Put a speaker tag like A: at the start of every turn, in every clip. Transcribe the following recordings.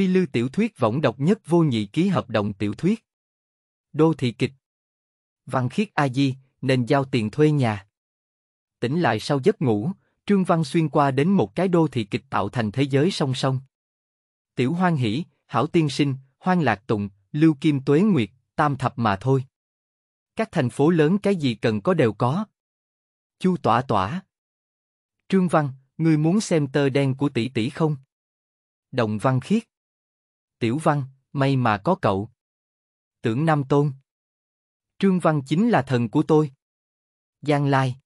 A: Phi Lưu tiểu thuyết võng độc nhất vô nhị ký hợp đồng tiểu thuyết. Đô thị kịch. Văn khiết A-di, nên giao tiền thuê nhà. Tỉnh lại sau giấc ngủ, Trương Văn xuyên qua đến một cái đô thị kịch tạo thành thế giới song song. Tiểu Hoan Hỷ, Hảo Tiên Sinh, Hoan Lạc Tùng, Lưu Kim Tuế Nguyệt, Tam Thập mà thôi. Các thành phố lớn cái gì cần có đều có. Chu Tỏa Tỏa. Trương Văn, ngươi muốn xem tơ đen của tỷ tỷ không? Đồng Văn Khiết. Tiểu Văn, may mà có cậu. Tưởng Nam Tôn. Trương Văn chính là thần của tôi. Giang Lai.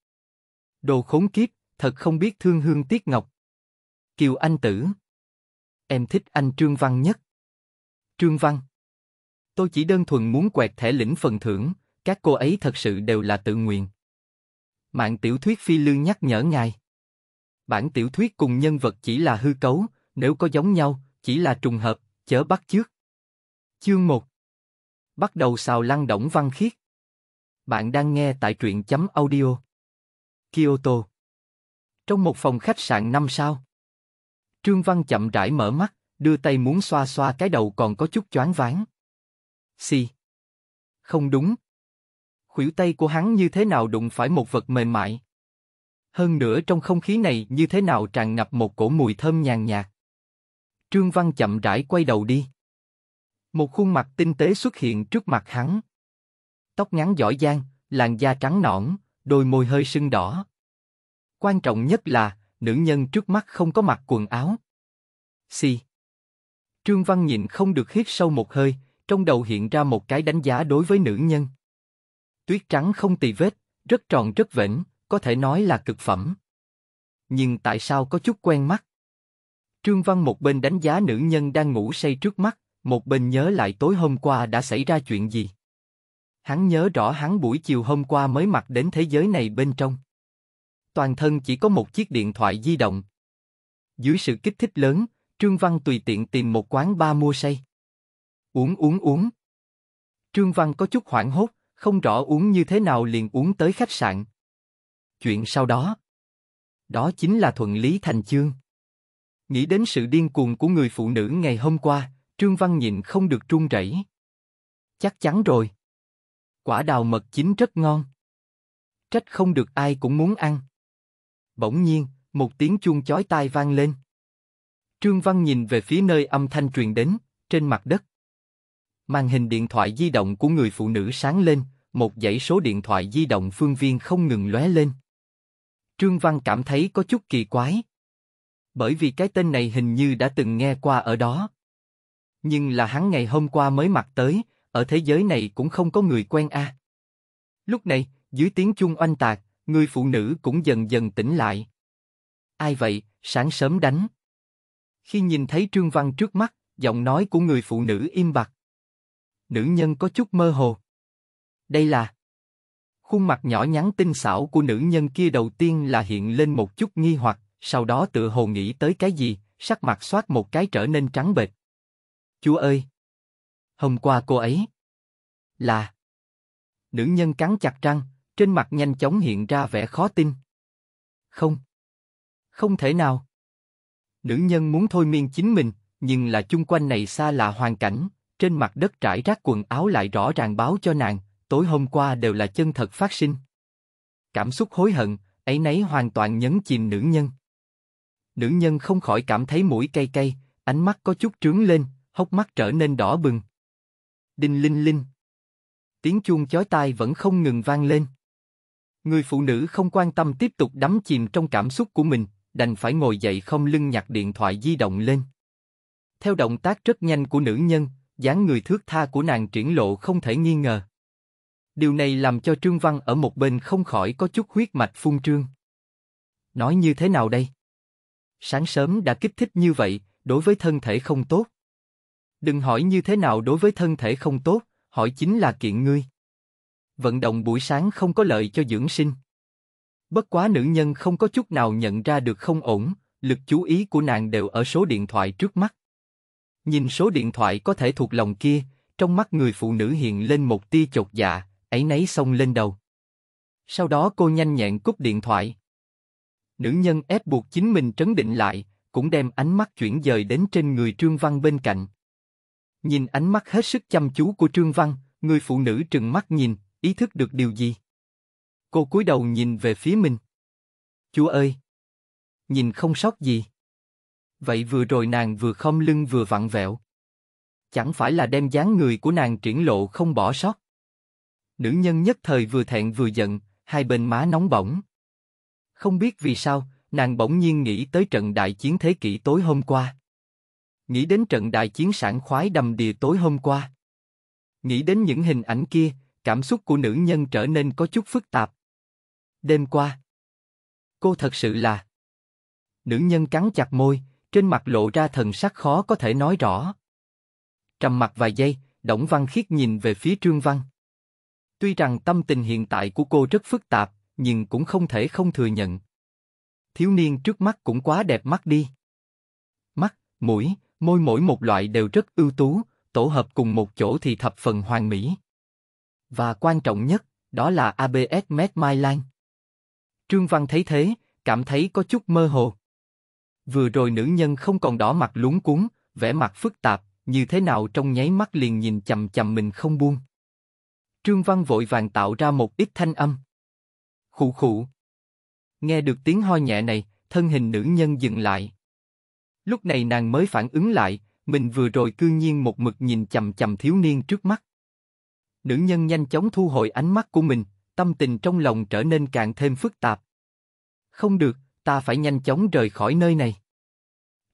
A: Đồ khốn kiếp, thật không biết thương hương tiếc ngọc. Kiều Anh Tử. Em thích anh Trương Văn nhất. Trương Văn. Tôi chỉ đơn thuần muốn quẹt thẻ lĩnh phần thưởng, các cô ấy thật sự đều là tự nguyện. Mạng tiểu thuyết phi lương nhắc nhở ngài. Bản tiểu thuyết cùng nhân vật chỉ là hư cấu, nếu có giống nhau, chỉ là trùng hợp, chớ bắt trước Chương 1 Bắt đầu xào lăn động văn khiết. Bạn đang nghe tại truyện chấm audio. Kyoto Trong một phòng khách sạn 5 sao. Trương Văn chậm rãi mở mắt, đưa tay muốn xoa xoa cái đầu còn có chút choáng váng. Xì. Si. Không đúng. Khuỷu tay của hắn như thế nào đụng phải một vật mềm mại. Hơn nữa trong không khí này như thế nào tràn ngập một cổ mùi thơm nhàn nhạt. Trương Văn chậm rãi quay đầu đi. Một khuôn mặt tinh tế xuất hiện trước mặt hắn. Tóc ngắn giỏi giang, làn da trắng nõn, đôi môi hơi sưng đỏ. Quan trọng nhất là, nữ nhân trước mắt không có mặc quần áo. Si. Trương Văn nhịn không được hít sâu một hơi, trong đầu hiện ra một cái đánh giá đối với nữ nhân. Tuyết trắng không tì vết, rất tròn rất vĩnh, có thể nói là cực phẩm. Nhưng tại sao có chút quen mắt? Trương Văn một bên đánh giá nữ nhân đang ngủ say trước mắt, một bên nhớ lại tối hôm qua đã xảy ra chuyện gì. Hắn nhớ rõ hắn buổi chiều hôm qua mới mặc đến thế giới này bên trong. Toàn thân chỉ có một chiếc điện thoại di động. Dưới sự kích thích lớn, Trương Văn tùy tiện tìm một quán ba mua say. Uống uống uống. Trương Văn có chút hoảng hốt, không rõ uống như thế nào liền uống tới khách sạn. Chuyện sau đó. Đó chính là thuận lý thành chương. Nghĩ đến sự điên cuồng của người phụ nữ ngày hôm qua, Trương Văn nhịn không được run rẩy. Chắc chắn rồi. Quả đào mật chín rất ngon. Trách không được ai cũng muốn ăn. Bỗng nhiên, một tiếng chuông chói tai vang lên. Trương Văn nhìn về phía nơi âm thanh truyền đến, trên mặt đất. Màn hình điện thoại di động của người phụ nữ sáng lên, một dãy số điện thoại di động phương viên không ngừng lóe lên. Trương Văn cảm thấy có chút kỳ quái bởi vì cái tên này hình như đã từng nghe qua ở đó. Nhưng là hắn ngày hôm qua mới mặc tới, ở thế giới này cũng không có người quen a. À. Lúc này, dưới tiếng chuông oanh tạc, người phụ nữ cũng dần dần tỉnh lại. Ai vậy, sáng sớm đánh. Khi nhìn thấy Trương Văn trước mắt, giọng nói của người phụ nữ im bặt. Nữ nhân có chút mơ hồ. Đây là Khuôn mặt nhỏ nhắn tinh xảo của nữ nhân kia đầu tiên là hiện lên một chút nghi hoặc, sau đó tựa hồ nghĩ tới cái gì, sắc mặt xoát một cái trở nên trắng bệch. Chúa ơi! Hôm qua cô ấy là... Nữ nhân cắn chặt răng, trên mặt nhanh chóng hiện ra vẻ khó tin. Không. Không thể nào. Nữ nhân muốn thôi miên chính mình, nhưng là chung quanh này xa lạ hoàn cảnh, trên mặt đất trải rác quần áo lại rõ ràng báo cho nàng, tối hôm qua đều là chân thật phát sinh. Cảm xúc hối hận, ấy nấy hoàn toàn nhấn chìm nữ nhân nữ nhân không khỏi cảm thấy mũi cay cay, ánh mắt có chút trướng lên, hốc mắt trở nên đỏ bừng. Đinh linh linh. Tiếng chuông chói tai vẫn không ngừng vang lên. Người phụ nữ không quan tâm tiếp tục đắm chìm trong cảm xúc của mình, đành phải ngồi dậy không lưng nhặt điện thoại di động lên. Theo động tác rất nhanh của nữ nhân, dáng người thước tha của nàng triển lộ không thể nghi ngờ. Điều này làm cho Trương Văn ở một bên không khỏi có chút huyết mạch phun trương. Nói như thế nào đây? Sáng sớm đã kích thích như vậy, đối với thân thể không tốt. Đừng hỏi như thế nào đối với thân thể không tốt, hỏi chính là kiện ngươi. Vận động buổi sáng không có lợi cho dưỡng sinh. Bất quá nữ nhân không có chút nào nhận ra được không ổn, lực chú ý của nàng đều ở số điện thoại trước mắt. Nhìn số điện thoại có thể thuộc lòng kia, trong mắt người phụ nữ hiện lên một tia chột dạ, ấy nấy xông lên đầu. Sau đó cô nhanh nhẹn cúp điện thoại. Nữ nhân ép buộc chính mình trấn định lại, cũng đem ánh mắt chuyển dời đến trên người Trương Văn bên cạnh. Nhìn ánh mắt hết sức chăm chú của Trương Văn, người phụ nữ trừng mắt nhìn, ý thức được điều gì. Cô cúi đầu nhìn về phía mình. Chúa ơi! Nhìn không sót gì. Vậy vừa rồi nàng vừa khom lưng vừa vặn vẹo. Chẳng phải là đem dáng người của nàng triển lộ không bỏ sót. Nữ nhân nhất thời vừa thẹn vừa giận, hai bên má nóng bỏng. Không biết vì sao, nàng bỗng nhiên nghĩ tới trận đại chiến thế kỷ tối hôm qua. Nghĩ đến trận đại chiến sản khoái đầm đìa tối hôm qua. Nghĩ đến những hình ảnh kia, cảm xúc của nữ nhân trở nên có chút phức tạp. Đêm qua, cô thật sự là... Nữ nhân cắn chặt môi, trên mặt lộ ra thần sắc khó có thể nói rõ. Trầm mặt vài giây, Đổng Văn Khiết nhìn về phía Trương Văn. Tuy rằng tâm tình hiện tại của cô rất phức tạp, nhưng cũng không thể không thừa nhận. Thiếu niên trước mắt cũng quá đẹp mắt đi. Mắt, mũi, môi mỗi một loại đều rất ưu tú, tổ hợp cùng một chỗ thì thập phần hoàn mỹ. Và quan trọng nhất, đó là ABS Made My Line. Trương Văn thấy thế, cảm thấy có chút mơ hồ. Vừa rồi nữ nhân không còn đỏ mặt lúng cuốn, vẻ mặt phức tạp, như thế nào trong nháy mắt liền nhìn chầm chầm mình không buông. Trương Văn vội vàng tạo ra một ít thanh âm. Khụ khụ. Nghe được tiếng ho nhẹ này, thân hình nữ nhân dừng lại. Lúc này nàng mới phản ứng lại, mình vừa rồi cư nhiên một mực nhìn chầm chầm thiếu niên trước mắt. Nữ nhân nhanh chóng thu hồi ánh mắt của mình, tâm tình trong lòng trở nên càng thêm phức tạp. Không được, ta phải nhanh chóng rời khỏi nơi này.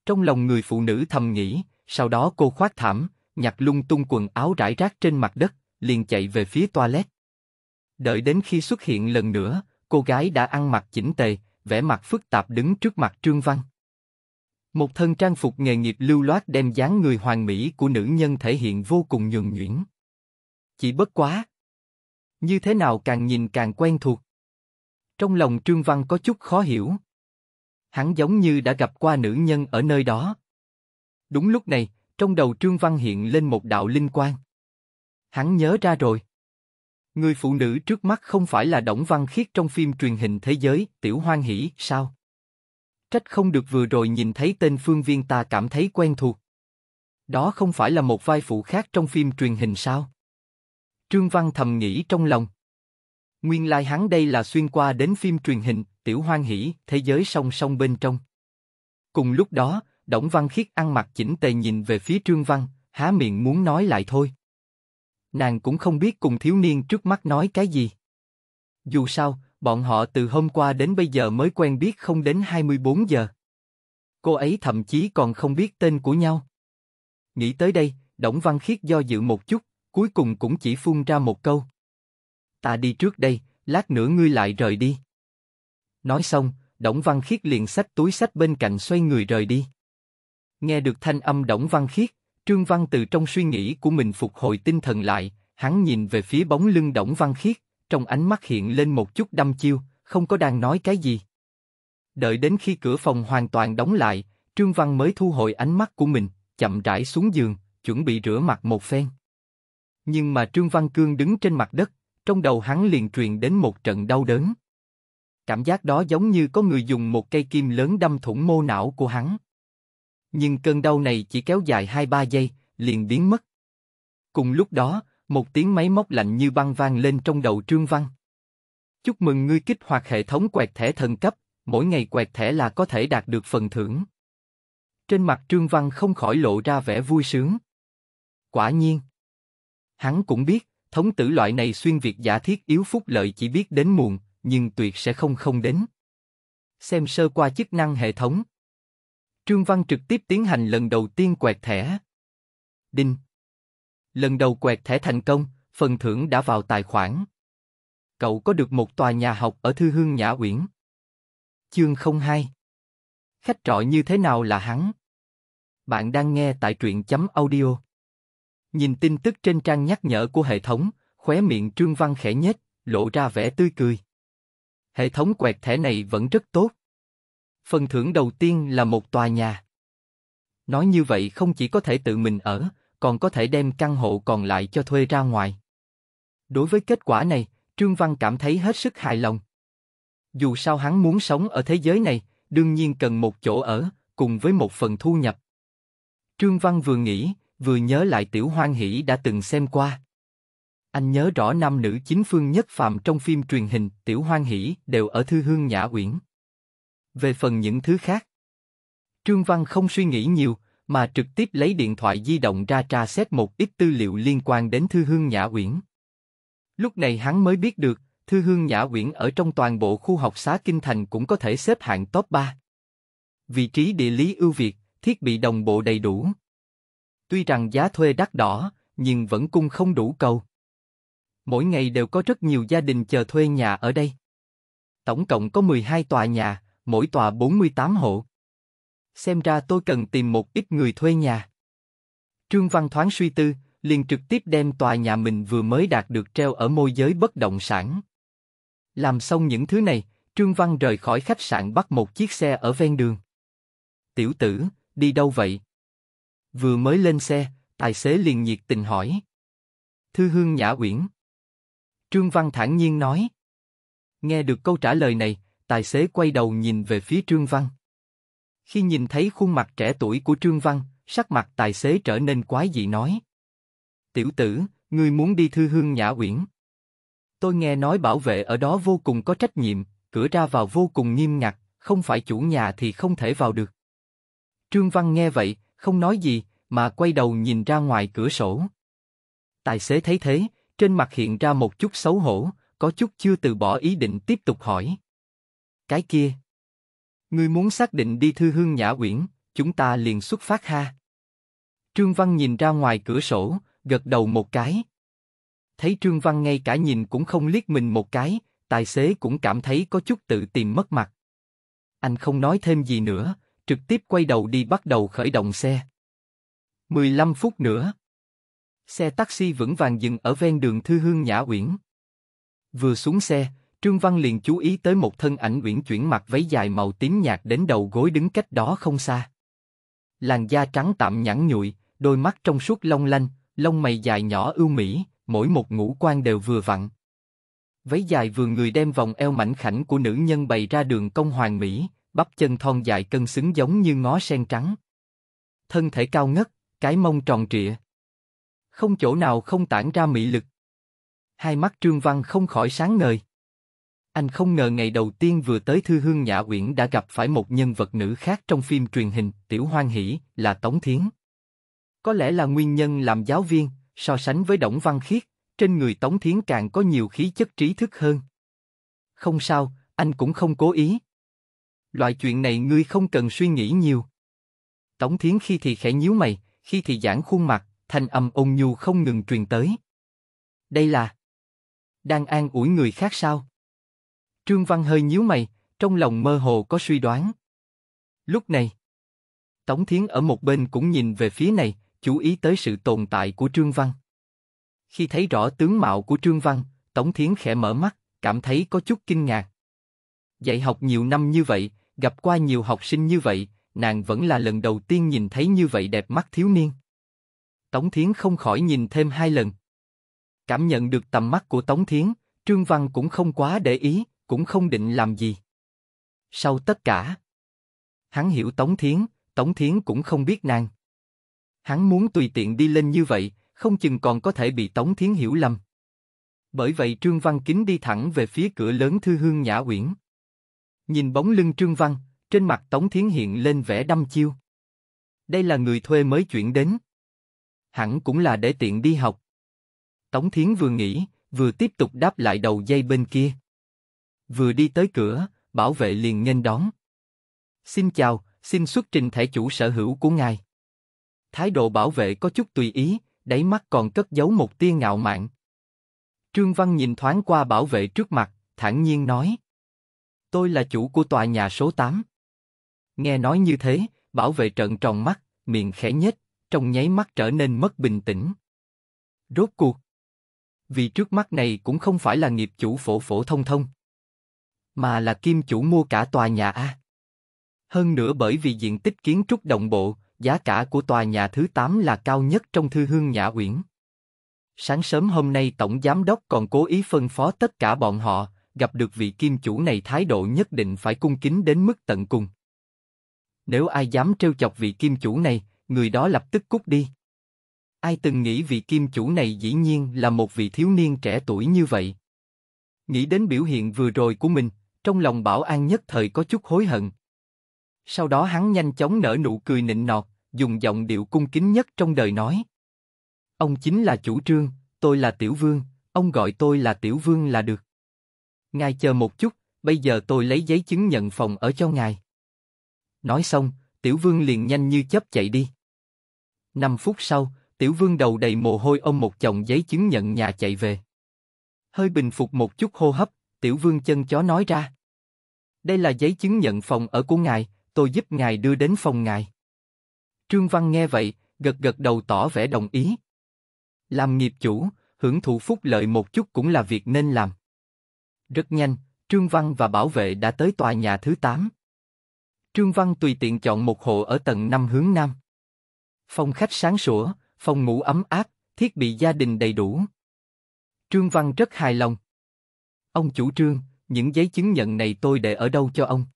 A: Trong lòng người phụ nữ thầm nghĩ, sau đó cô khoác thảm, nhặt lung tung quần áo rải rác trên mặt đất, liền chạy về phía toilet. Đợi đến khi xuất hiện lần nữa, cô gái đã ăn mặc chỉnh tề, vẻ mặt phức tạp đứng trước mặt Trương Văn. Một thân trang phục nghề nghiệp lưu loát đem dáng người hoàn mỹ của nữ nhân thể hiện vô cùng nhường nhuyễn. Chỉ bất quá. Như thế nào càng nhìn càng quen thuộc. Trong lòng Trương Văn có chút khó hiểu. Hắn giống như đã gặp qua nữ nhân ở nơi đó. Đúng lúc này, trong đầu Trương Văn hiện lên một đạo linh quan. Hắn nhớ ra rồi. Người phụ nữ trước mắt không phải là Đổng Văn Khiết trong phim truyền hình thế giới, Tiểu Hoan Hỷ, sao? Trách không được vừa rồi nhìn thấy tên phương viên ta cảm thấy quen thuộc. Đó không phải là một vai phụ khác trong phim truyền hình sao? Trương Văn thầm nghĩ trong lòng. Nguyên lai hắn đây là xuyên qua đến phim truyền hình, Tiểu Hoan Hỷ, thế giới song song bên trong. Cùng lúc đó, Đổng Văn Khiết ăn mặc chỉnh tề nhìn về phía Trương Văn, há miệng muốn nói lại thôi. Nàng cũng không biết cùng thiếu niên trước mắt nói cái gì. Dù sao, bọn họ từ hôm qua đến bây giờ mới quen biết không đến 24 giờ. Cô ấy thậm chí còn không biết tên của nhau. Nghĩ tới đây, Đổng Văn Khiết do dự một chút, cuối cùng cũng chỉ phun ra một câu. Ta đi trước đây, lát nữa ngươi lại rời đi. Nói xong, Đổng Văn Khiết liền xách túi sách bên cạnh xoay người rời đi. Nghe được thanh âm Đổng Văn Khiết, Trương Văn từ trong suy nghĩ của mình phục hồi tinh thần lại, hắn nhìn về phía bóng lưng Đổng Văn Khiết, trong ánh mắt hiện lên một chút đăm chiêu, không có đang nói cái gì. Đợi đến khi cửa phòng hoàn toàn đóng lại, Trương Văn mới thu hồi ánh mắt của mình, chậm rãi xuống giường, chuẩn bị rửa mặt một phen. Nhưng mà Trương Văn Cương đứng trên mặt đất, trong đầu hắn liền truyền đến một trận đau đớn. Cảm giác đó giống như có người dùng một cây kim lớn đâm thủng mô não của hắn. Nhưng cơn đau này chỉ kéo dài 2-3 giây, liền biến mất. Cùng lúc đó, một tiếng máy móc lạnh như băng vang lên trong đầu Trương Văn. Chúc mừng ngươi kích hoạt hệ thống quẹt thẻ thần cấp, mỗi ngày quẹt thẻ là có thể đạt được phần thưởng. Trên mặt Trương Văn không khỏi lộ ra vẻ vui sướng. Quả nhiên. Hắn cũng biết, thống tử loại này xuyên việt giả thiết yếu phúc lợi chỉ biết đến muộn, nhưng tuyệt sẽ không không đến. Xem sơ qua chức năng hệ thống, Trương Văn trực tiếp tiến hành lần đầu tiên quẹt thẻ. Đinh. Lần đầu quẹt thẻ thành công, phần thưởng đã vào tài khoản. Cậu có được một tòa nhà học ở Thư Hương Nhã Uyển. Chương 02 Khách trọ như thế nào là hắn? Bạn đang nghe tại truyện chấm audio. Nhìn tin tức trên trang nhắc nhở của hệ thống, khóe miệng Trương Văn khẽ nhếch, lộ ra vẻ tươi cười. Hệ thống quẹt thẻ này vẫn rất tốt phần thưởng đầu tiên là một tòa nhà. Nói như vậy không chỉ có thể tự mình ở, còn có thể đem căn hộ còn lại cho thuê ra ngoài. Đối với kết quả này, Trương Văn cảm thấy hết sức hài lòng. Dù sao hắn muốn sống ở thế giới này, đương nhiên cần một chỗ ở, cùng với một phần thu nhập. Trương Văn vừa nghĩ, vừa nhớ lại Tiểu Hoan Hỷ đã từng xem qua. Anh nhớ rõ nam nữ chính phương nhất phàm trong phim truyền hình Tiểu Hoan Hỷ đều ở Thư Hương Nhã Uyển. Về phần những thứ khác, Trương Văn không suy nghĩ nhiều, mà trực tiếp lấy điện thoại di động ra tra xét một ít tư liệu liên quan đến Thư Hương Nhã Uyển. Lúc này hắn mới biết được, Thư Hương Nhã Uyển ở trong toàn bộ khu học xá Kinh Thành cũng có thể xếp hạng top 3. Vị trí địa lý ưu việt, thiết bị đồng bộ đầy đủ. Tuy rằng giá thuê đắt đỏ, nhưng vẫn cung không đủ cầu. Mỗi ngày đều có rất nhiều gia đình chờ thuê nhà ở đây. Tổng cộng có 12 tòa nhà, mỗi tòa 48 hộ. Xem ra tôi cần tìm một ít người thuê nhà. Trương Văn thoáng suy tư, liền trực tiếp đem tòa nhà mình vừa mới đạt được treo ở môi giới bất động sản. Làm xong những thứ này, Trương Văn rời khỏi khách sạn bắt một chiếc xe ở ven đường. Tiểu tử, đi đâu vậy? Vừa mới lên xe, tài xế liền nhiệt tình hỏi. Thư Hương Nhã Uyển. Trương Văn thản nhiên nói. Nghe được câu trả lời này, tài xế quay đầu nhìn về phía Trương Văn. Khi nhìn thấy khuôn mặt trẻ tuổi của Trương Văn, sắc mặt tài xế trở nên quái dị nói. Tiểu tử, ngươi muốn đi thư hương nhã uyển. Tôi nghe nói bảo vệ ở đó vô cùng có trách nhiệm, cửa ra vào vô cùng nghiêm ngặt, không phải chủ nhà thì không thể vào được. Trương Văn nghe vậy, không nói gì, mà quay đầu nhìn ra ngoài cửa sổ. Tài xế thấy thế, trên mặt hiện ra một chút xấu hổ, có chút chưa từ bỏ ý định tiếp tục hỏi cái kia. Ngươi muốn xác định đi thư hương nhã uyển, chúng ta liền xuất phát ha. Trương Văn nhìn ra ngoài cửa sổ, gật đầu một cái. Thấy Trương Văn ngay cả nhìn cũng không liếc mình một cái, tài xế cũng cảm thấy có chút tự tìm mất mặt. Anh không nói thêm gì nữa, trực tiếp quay đầu đi bắt đầu khởi động xe. 15 phút nữa. Xe taxi vững vàng dừng ở ven đường Thư Hương Nhã Uyển. Vừa xuống xe, Trương Văn liền chú ý tới một thân ảnh uyển chuyển mặc váy dài màu tím nhạt đến đầu gối đứng cách đó không xa. Làn da trắng tạm nhẵn nhụi, đôi mắt trong suốt long lanh, lông mày dài nhỏ ưu mỹ, mỗi một ngũ quan đều vừa vặn. Váy dài vừa người đem vòng eo mảnh khảnh của nữ nhân bày ra đường công hoàng mỹ, bắp chân thon dài cân xứng giống như ngó sen trắng. Thân thể cao ngất, cái mông tròn trịa. Không chỗ nào không tản ra mỹ lực. Hai mắt Trương Văn không khỏi sáng ngời. Anh không ngờ ngày đầu tiên vừa tới Thư Hương Nhã Uyển đã gặp phải một nhân vật nữ khác trong phim truyền hình Tiểu Hoan Hỷ là Tống Thiến. Có lẽ là nguyên nhân làm giáo viên, so sánh với Đổng Văn Khiết, trên người Tống Thiến càng có nhiều khí chất trí thức hơn. Không sao, anh cũng không cố ý. Loại chuyện này ngươi không cần suy nghĩ nhiều. Tống Thiến khi thì khẽ nhíu mày, khi thì giãn khuôn mặt, thanh âm ôn nhu không ngừng truyền tới. Đây là đang an ủi người khác sao? Trương Văn hơi nhíu mày, trong lòng mơ hồ có suy đoán. Lúc này, Tống Thiến ở một bên cũng nhìn về phía này, chú ý tới sự tồn tại của Trương Văn. Khi thấy rõ tướng mạo của Trương Văn, Tống Thiến khẽ mở mắt, cảm thấy có chút kinh ngạc. Dạy học nhiều năm như vậy, gặp qua nhiều học sinh như vậy, nàng vẫn là lần đầu tiên nhìn thấy như vậy đẹp mắt thiếu niên. Tống Thiến không khỏi nhìn thêm hai lần. Cảm nhận được tầm mắt của Tống Thiến, Trương Văn cũng không quá để ý, cũng không định làm gì. Sau tất cả, hắn hiểu Tống Thiến, Tống Thiến cũng không biết nàng. Hắn muốn tùy tiện đi lên như vậy, không chừng còn có thể bị Tống Thiến hiểu lầm. Bởi vậy Trương Văn Kính đi thẳng về phía cửa lớn Thư Hương Nhã Uyển. Nhìn bóng lưng Trương Văn, trên mặt Tống Thiến hiện lên vẻ đăm chiêu. Đây là người thuê mới chuyển đến. Hẳn cũng là để tiện đi học. Tống Thiến vừa nghĩ, vừa tiếp tục đáp lại đầu dây bên kia. Vừa đi tới cửa, bảo vệ liền nghênh đón. Xin chào, xin xuất trình thẻ chủ sở hữu của ngài. Thái độ bảo vệ có chút tùy ý, đáy mắt còn cất giấu một tia ngạo mạn. Trương Văn nhìn thoáng qua bảo vệ trước mặt, thản nhiên nói. Tôi là chủ của tòa nhà số 8. Nghe nói như thế, bảo vệ trợn tròn mắt, miệng khẽ nhếch, trong nháy mắt trở nên mất bình tĩnh. Rốt cuộc. Vì trước mắt này cũng không phải là nghiệp chủ phổ phổ thông thông mà là kim chủ mua cả tòa nhà A. Hơn nữa bởi vì diện tích kiến trúc đồng bộ, giá cả của tòa nhà thứ 8 là cao nhất trong thư hương Nhã Uyển. Sáng sớm hôm nay Tổng Giám đốc còn cố ý phân phó tất cả bọn họ, gặp được vị kim chủ này thái độ nhất định phải cung kính đến mức tận cùng. Nếu ai dám trêu chọc vị kim chủ này, người đó lập tức cút đi. Ai từng nghĩ vị kim chủ này dĩ nhiên là một vị thiếu niên trẻ tuổi như vậy. Nghĩ đến biểu hiện vừa rồi của mình, trong lòng Bảo An nhất thời có chút hối hận. Sau đó hắn nhanh chóng nở nụ cười nịnh nọt, dùng giọng điệu cung kính nhất trong đời nói. Ông chính là chủ trương, tôi là tiểu vương, ông gọi tôi là tiểu vương là được. Ngài chờ một chút, bây giờ tôi lấy giấy chứng nhận phòng ở cho ngài. Nói xong, tiểu vương liền nhanh như chớp chạy đi. Năm phút sau, tiểu vương đầu đầy mồ hôi ôm một chồng giấy chứng nhận nhà chạy về. Hơi bình phục một chút hô hấp, tiểu vương chân chó nói ra. Đây là giấy chứng nhận phòng ở của ngài, tôi giúp ngài đưa đến phòng ngài. Trương Văn nghe vậy, gật gật đầu tỏ vẻ đồng ý. Làm nghiệp chủ, hưởng thụ phúc lợi một chút cũng là việc nên làm. Rất nhanh, Trương Văn và bảo vệ đã tới tòa nhà thứ 8. Trương Văn tùy tiện chọn một hộ ở tầng 5 hướng Nam. Phòng khách sáng sủa, phòng ngủ ấm áp, thiết bị gia đình đầy đủ. Trương Văn rất hài lòng. Ông chủ trương, những giấy chứng nhận này tôi để ở đâu cho ông?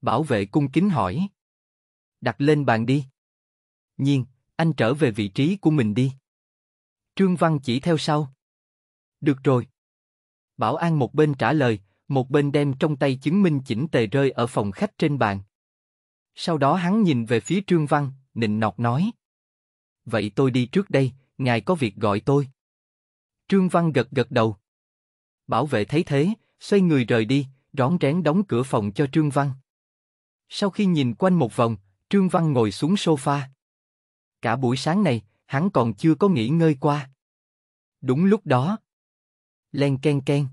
A: Bảo vệ cung kính hỏi. Đặt lên bàn đi. Nhiên, anh trở về vị trí của mình đi. Trương Văn chỉ theo sau. Được rồi. Bảo an một bên trả lời, một bên đem trong tay chứng minh chỉnh tề rơi ở phòng khách trên bàn. Sau đó hắn nhìn về phía Trương Văn, nịnh nọt nói. Vậy tôi đi trước đây, ngài có việc gọi tôi. Trương Văn gật gật đầu. Bảo vệ thấy thế, xoay người rời đi, rón rén đóng cửa phòng cho Trương Văn. Sau khi nhìn quanh một vòng, Trương Văn ngồi xuống sofa. Cả buổi sáng này, hắn còn chưa có nghỉ ngơi qua. Đúng lúc đó, len ken ken,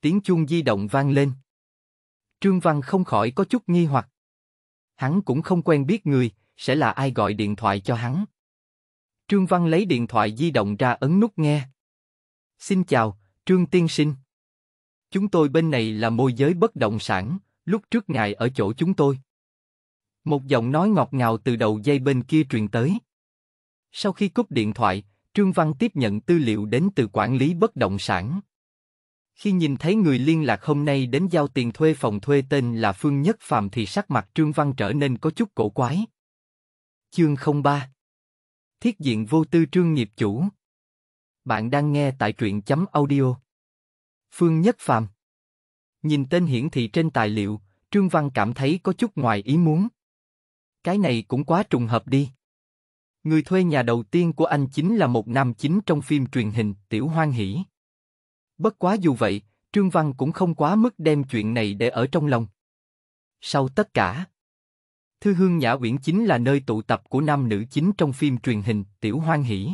A: tiếng chuông di động vang lên. Trương Văn không khỏi có chút nghi hoặc. Hắn cũng không quen biết người, sẽ là ai gọi điện thoại cho hắn. Trương Văn lấy điện thoại di động ra ấn nút nghe. Xin chào, Trương Tiên Sinh Chúng tôi bên này là môi giới bất động sản, lúc trước ngài ở chỗ chúng tôi. Một giọng nói ngọt ngào từ đầu dây bên kia truyền tới. Sau khi cúp điện thoại, Trương Văn tiếp nhận tư liệu đến từ quản lý bất động sản. Khi nhìn thấy người liên lạc hôm nay đến giao tiền thuê phòng thuê tên là Phương Nhất Phạm thì sắc mặt Trương Văn trở nên có chút cổ quái. Chương 03 Thiết diện vô tư Trương Nghiệp Chủ bạn đang nghe tại truyện chấm audio. Phương Nhất Phàm Nhìn tên hiển thị trên tài liệu, Trương Văn cảm thấy có chút ngoài ý muốn. Cái này cũng quá trùng hợp đi. Người thuê nhà đầu tiên của anh chính là một nam chính trong phim truyền hình Tiểu Hoan Hỷ. Bất quá dù vậy, Trương Văn cũng không quá mức đem chuyện này để ở trong lòng. Sau tất cả, Thư Hương Nhã Uyển chính là nơi tụ tập của nam nữ chính trong phim truyền hình Tiểu Hoan Hỷ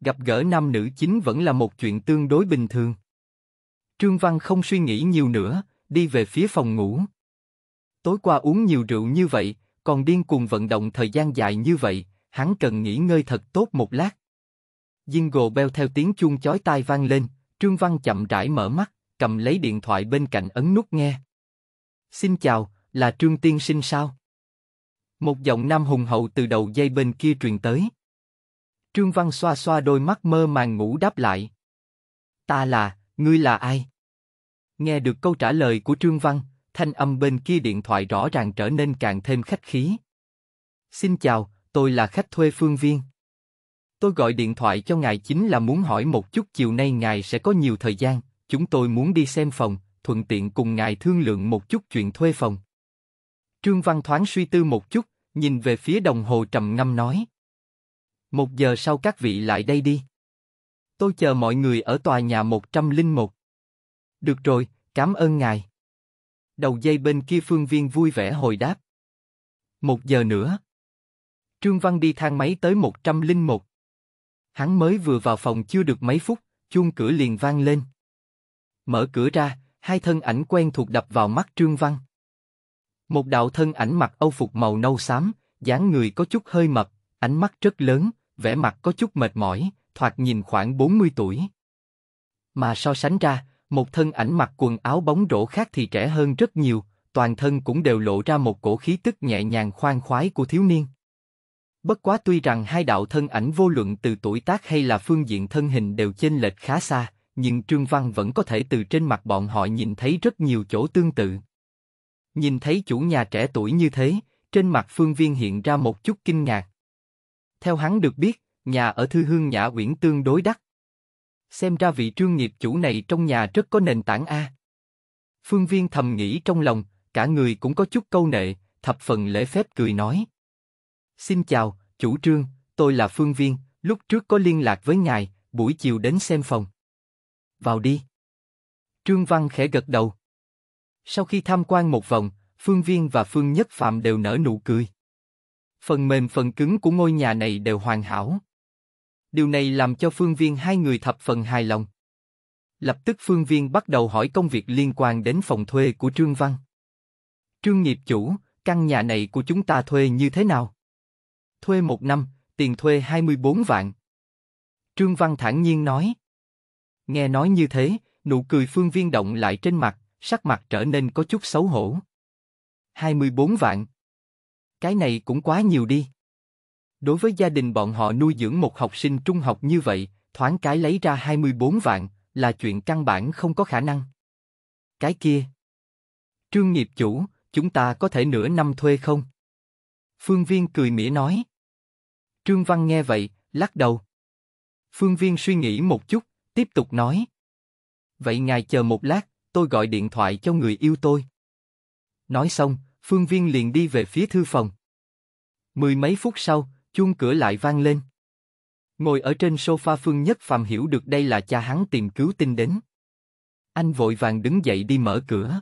A: gặp gỡ nam nữ chính vẫn là một chuyện tương đối bình thường. Trương Văn không suy nghĩ nhiều nữa, đi về phía phòng ngủ. Tối qua uống nhiều rượu như vậy, còn điên cuồng vận động thời gian dài như vậy, hắn cần nghỉ ngơi thật tốt một lát. Jingle bell theo tiếng chuông chói tai vang lên, Trương Văn chậm rãi mở mắt, cầm lấy điện thoại bên cạnh ấn nút nghe. Xin chào, là Trương Tiên Sinh sao? Một giọng nam hùng hậu từ đầu dây bên kia truyền tới. Trương Văn xoa xoa đôi mắt mơ màng ngủ đáp lại. Ta là, ngươi là ai? Nghe được câu trả lời của Trương Văn, thanh âm bên kia điện thoại rõ ràng trở nên càng thêm khách khí. Xin chào, tôi là khách thuê phương viên. Tôi gọi điện thoại cho ngài chính là muốn hỏi một chút chiều nay ngài sẽ có nhiều thời gian, chúng tôi muốn đi xem phòng, thuận tiện cùng ngài thương lượng một chút chuyện thuê phòng. Trương Văn thoáng suy tư một chút, nhìn về phía đồng hồ trầm ngâm nói. Một giờ sau các vị lại đây đi. Tôi chờ mọi người ở tòa nhà 101. Được rồi, cảm ơn ngài. Đầu dây bên kia phương viên vui vẻ hồi đáp. Một giờ nữa. Trương Văn đi thang máy tới 101. Hắn mới vừa vào phòng chưa được mấy phút, chuông cửa liền vang lên. Mở cửa ra, hai thân ảnh quen thuộc đập vào mắt Trương Văn. Một đạo thân ảnh mặc âu phục màu nâu xám, dáng người có chút hơi mập, ánh mắt rất lớn, vẻ mặt có chút mệt mỏi, thoạt nhìn khoảng 40 tuổi. Mà so sánh ra, một thân ảnh mặc quần áo bóng rổ khác thì trẻ hơn rất nhiều, toàn thân cũng đều lộ ra một cổ khí tức nhẹ nhàng khoan khoái của thiếu niên. Bất quá tuy rằng hai đạo thân ảnh vô luận từ tuổi tác hay là phương diện thân hình đều chênh lệch khá xa, nhưng Trương Văn vẫn có thể từ trên mặt bọn họ nhìn thấy rất nhiều chỗ tương tự. Nhìn thấy chủ nhà trẻ tuổi như thế, trên mặt Phương Viên hiện ra một chút kinh ngạc, theo hắn được biết, nhà ở Thư Hương Nhã Uyển tương đối đắt. Xem ra vị trương nghiệp chủ này trong nhà rất có nền tảng A. Phương Viên thầm nghĩ trong lòng, cả người cũng có chút câu nệ, thập phần lễ phép cười nói. Xin chào, chủ trương, tôi là Phương Viên, lúc trước có liên lạc với ngài, buổi chiều đến xem phòng. Vào đi. Trương Văn khẽ gật đầu. Sau khi tham quan một vòng, Phương Viên và Phương Nhất Phạm đều nở nụ cười phần mềm phần cứng của ngôi nhà này đều hoàn hảo. Điều này làm cho Phương Viên hai người thập phần hài lòng. Lập tức Phương Viên bắt đầu hỏi công việc liên quan đến phòng thuê của Trương Văn. Trương nghiệp chủ, căn nhà này của chúng ta thuê như thế nào? Thuê một năm, tiền thuê 24 vạn. Trương Văn thản nhiên nói. Nghe nói như thế, nụ cười Phương Viên động lại trên mặt, sắc mặt trở nên có chút xấu hổ. 24 vạn. Cái này cũng quá nhiều đi. Đối với gia đình bọn họ nuôi dưỡng một học sinh trung học như vậy, thoáng cái lấy ra 24 vạn, là chuyện căn bản không có khả năng. Cái kia. Trương nghiệp chủ, chúng ta có thể nửa năm thuê không? Phương Viên cười mỉa nói. Trương Văn nghe vậy, lắc đầu. Phương Viên suy nghĩ một chút, tiếp tục nói. Vậy ngài chờ một lát, tôi gọi điện thoại cho người yêu tôi. Nói xong, Phương Viên liền đi về phía thư phòng. Mười mấy phút sau, chuông cửa lại vang lên. Ngồi ở trên sofa Phương Nhất Phạm hiểu được đây là cha hắn tìm cứu tin đến. Anh vội vàng đứng dậy đi mở cửa.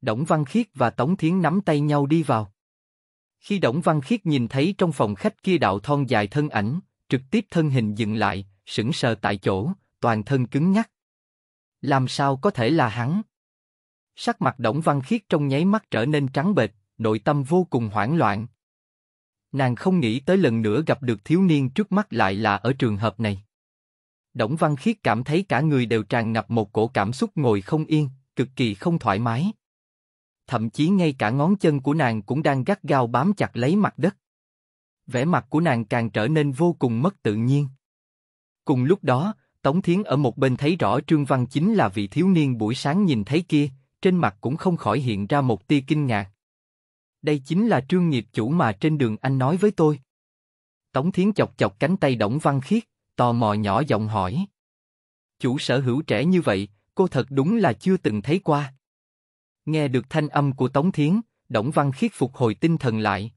A: Đổng Văn Khiết và Tống Thiến nắm tay nhau đi vào. Khi Đổng Văn Khiết nhìn thấy trong phòng khách kia đạo thon dài thân ảnh, trực tiếp thân hình dừng lại, sững sờ tại chỗ, toàn thân cứng nhắc. Làm sao có thể là hắn? Sắc mặt Đổng Văn Khiết trong nháy mắt trở nên trắng bệch, nội tâm vô cùng hoảng loạn. Nàng không nghĩ tới lần nữa gặp được thiếu niên trước mắt lại là ở trường hợp này. Đổng Văn Khiết cảm thấy cả người đều tràn ngập một cổ cảm xúc ngồi không yên, cực kỳ không thoải mái. Thậm chí ngay cả ngón chân của nàng cũng đang gắt gao bám chặt lấy mặt đất. Vẻ mặt của nàng càng trở nên vô cùng mất tự nhiên. Cùng lúc đó, Tống Thiến ở một bên thấy rõ Trương Văn chính là vị thiếu niên buổi sáng nhìn thấy kia, trên mặt cũng không khỏi hiện ra một tia kinh ngạc. Đây chính là trương nghiệp chủ mà trên đường anh nói với tôi. Tống Thiến chọc chọc cánh tay Đổng Văn Khiết, tò mò nhỏ giọng hỏi. Chủ sở hữu trẻ như vậy, cô thật đúng là chưa từng thấy qua. Nghe được thanh âm của Tống Thiến, Đổng Văn Khiết phục hồi tinh thần lại.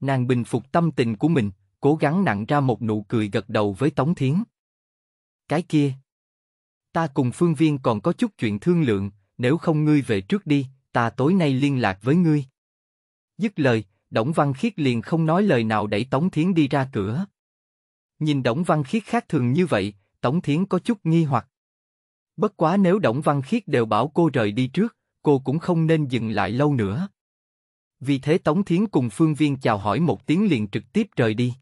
A: Nàng bình phục tâm tình của mình, cố gắng nặng ra một nụ cười gật đầu với Tống Thiến. Cái kia, ta cùng Phương Viên còn có chút chuyện thương lượng, nếu không ngươi về trước đi, ta tối nay liên lạc với ngươi. Dứt lời, Đổng Văn Khiết liền không nói lời nào đẩy Tống Thiến đi ra cửa. Nhìn Đổng Văn Khiết khác thường như vậy, Tống Thiến có chút nghi hoặc. Bất quá nếu Đổng Văn Khiết đều bảo cô rời đi trước, cô cũng không nên dừng lại lâu nữa. Vì thế Tống Thiến cùng Phương Viên chào hỏi một tiếng liền trực tiếp rời đi.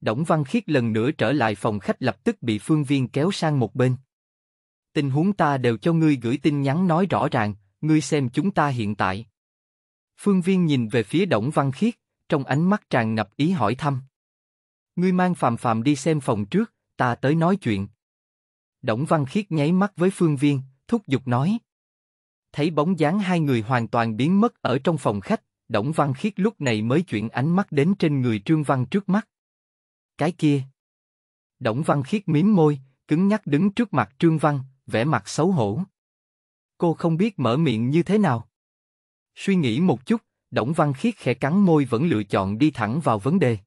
A: Đổng Văn Khiết lần nữa trở lại phòng khách lập tức bị Phương Viên kéo sang một bên tình huống ta đều cho ngươi gửi tin nhắn nói rõ ràng, ngươi xem chúng ta hiện tại. Phương Viên nhìn về phía Đổng Văn Khiết, trong ánh mắt tràn ngập ý hỏi thăm. Ngươi mang Phạm Phạm đi xem phòng trước, ta tới nói chuyện. Đổng Văn Khiết nháy mắt với Phương Viên, thúc giục nói. Thấy bóng dáng hai người hoàn toàn biến mất ở trong phòng khách, Đổng Văn Khiết lúc này mới chuyển ánh mắt đến trên người Trương Văn trước mắt. Cái kia. Đổng Văn Khiết mím môi, cứng nhắc đứng trước mặt Trương Văn, vẻ mặt xấu hổ. Cô không biết mở miệng như thế nào. Suy nghĩ một chút, Đổng Văn Khiết khẽ cắn môi vẫn lựa chọn đi thẳng vào vấn đề.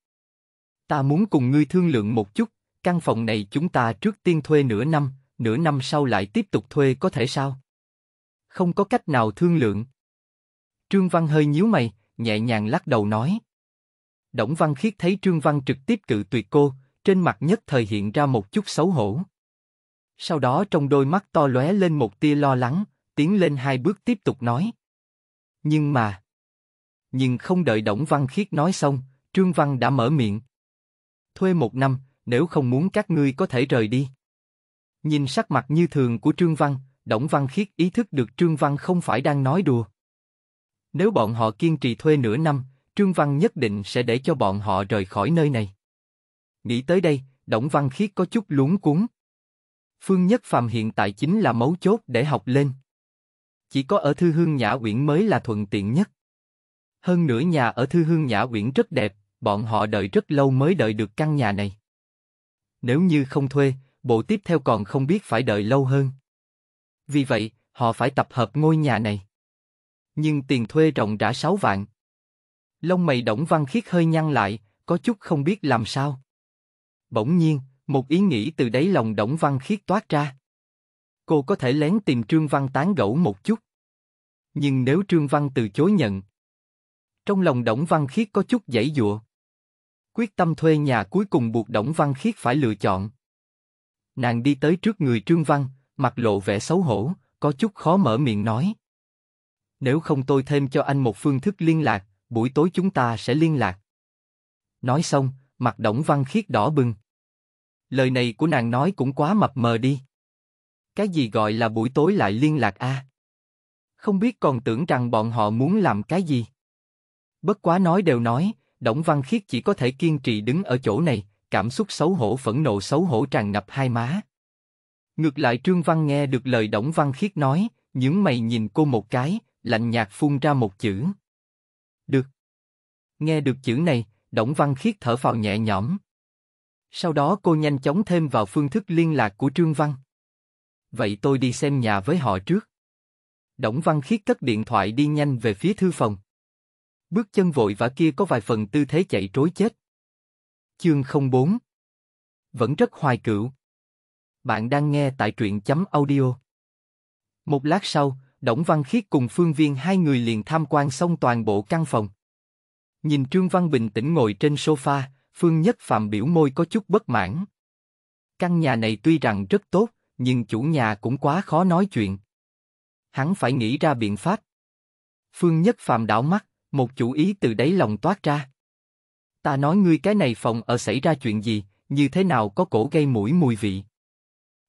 A: Ta muốn cùng ngươi thương lượng một chút, căn phòng này chúng ta trước tiên thuê nửa năm, nửa năm sau lại tiếp tục thuê có thể sao? Không có cách nào thương lượng. Trương Văn hơi nhíu mày, nhẹ nhàng lắc đầu nói. Đổng Văn Khiết thấy Trương Văn trực tiếp cự tuyệt cô, trên mặt nhất thời hiện ra một chút xấu hổ. Sau đó trong đôi mắt to lóe lên một tia lo lắng, tiến lên hai bước tiếp tục nói. Nhưng mà... Nhưng không đợi Đổng Văn Khiết nói xong, Trương Văn đã mở miệng. Thuê một năm, nếu không muốn các ngươi có thể rời đi. Nhìn sắc mặt như thường của Trương Văn, Đổng Văn Khiết ý thức được Trương Văn không phải đang nói đùa. Nếu bọn họ kiên trì thuê nửa năm, Trương Văn nhất định sẽ để cho bọn họ rời khỏi nơi này. Nghĩ tới đây, Đổng Văn Khiết có chút lúng cuốn. Phương Nhất Phạm hiện tại chính là mấu chốt để học lên. Chỉ có ở Thư Hương Nhã Uyển mới là thuận tiện nhất. Hơn nữa nhà ở Thư Hương Nhã Uyển rất đẹp, bọn họ đợi rất lâu mới đợi được căn nhà này. Nếu như không thuê, bộ tiếp theo còn không biết phải đợi lâu hơn. Vì vậy, họ phải tập hợp ngôi nhà này. Nhưng tiền thuê rộng rã 6 vạn. Lông mày Đổng Văn Khiết hơi nhăn lại, có chút không biết làm sao. Bỗng nhiên, một ý nghĩ từ đáy lòng Đổng Văn Khiết toát ra. Cô có thể lén tìm Trương Văn tán gẫu một chút. Nhưng nếu Trương Văn từ chối nhận, trong lòng Đổng Văn Khiết có chút dãy dụa. Quyết tâm thuê nhà cuối cùng buộc Đổng Văn Khiết phải lựa chọn. Nàng đi tới trước người Trương Văn, mặt lộ vẻ xấu hổ, có chút khó mở miệng nói. Nếu không tôi thêm cho anh một phương thức liên lạc, buổi tối chúng ta sẽ liên lạc. Nói xong, mặt Đổng Văn Khiết đỏ bừng lời này của nàng nói cũng quá mập mờ đi. Cái gì gọi là buổi tối lại liên lạc a? Không biết còn tưởng rằng bọn họ muốn làm cái gì. Bất quá nói đều nói, Đổng Văn Khiết chỉ có thể kiên trì đứng ở chỗ này, cảm xúc xấu hổ phẫn nộ xấu hổ tràn ngập hai má. Ngược lại Trương Văn nghe được lời Đổng Văn Khiết nói, những mày nhìn cô một cái, lạnh nhạt phun ra một chữ. Được. Nghe được chữ này, Đổng Văn Khiết thở phào nhẹ nhõm. Sau đó cô nhanh chóng thêm vào phương thức liên lạc của Trương Văn. Vậy tôi đi xem nhà với họ trước. Đổng Văn Khiết cất điện thoại đi nhanh về phía thư phòng. Bước chân vội vã kia có vài phần tư thế chạy trối chết. Chương 04 Vẫn rất hoài cựu. Bạn đang nghe tại truyện chấm audio. Một lát sau, Đổng Văn Khiết cùng Phương Viên hai người liền tham quan xong toàn bộ căn phòng. Nhìn Trương Văn bình tĩnh ngồi trên sofa, Phương Nhất Phạm biểu môi có chút bất mãn. Căn nhà này tuy rằng rất tốt, nhưng chủ nhà cũng quá khó nói chuyện. Hắn phải nghĩ ra biện pháp. Phương Nhất Phạm đảo mắt, một chủ ý từ đáy lòng toát ra. Ta nói ngươi cái này phòng ở xảy ra chuyện gì, như thế nào có cổ gây mũi mùi vị.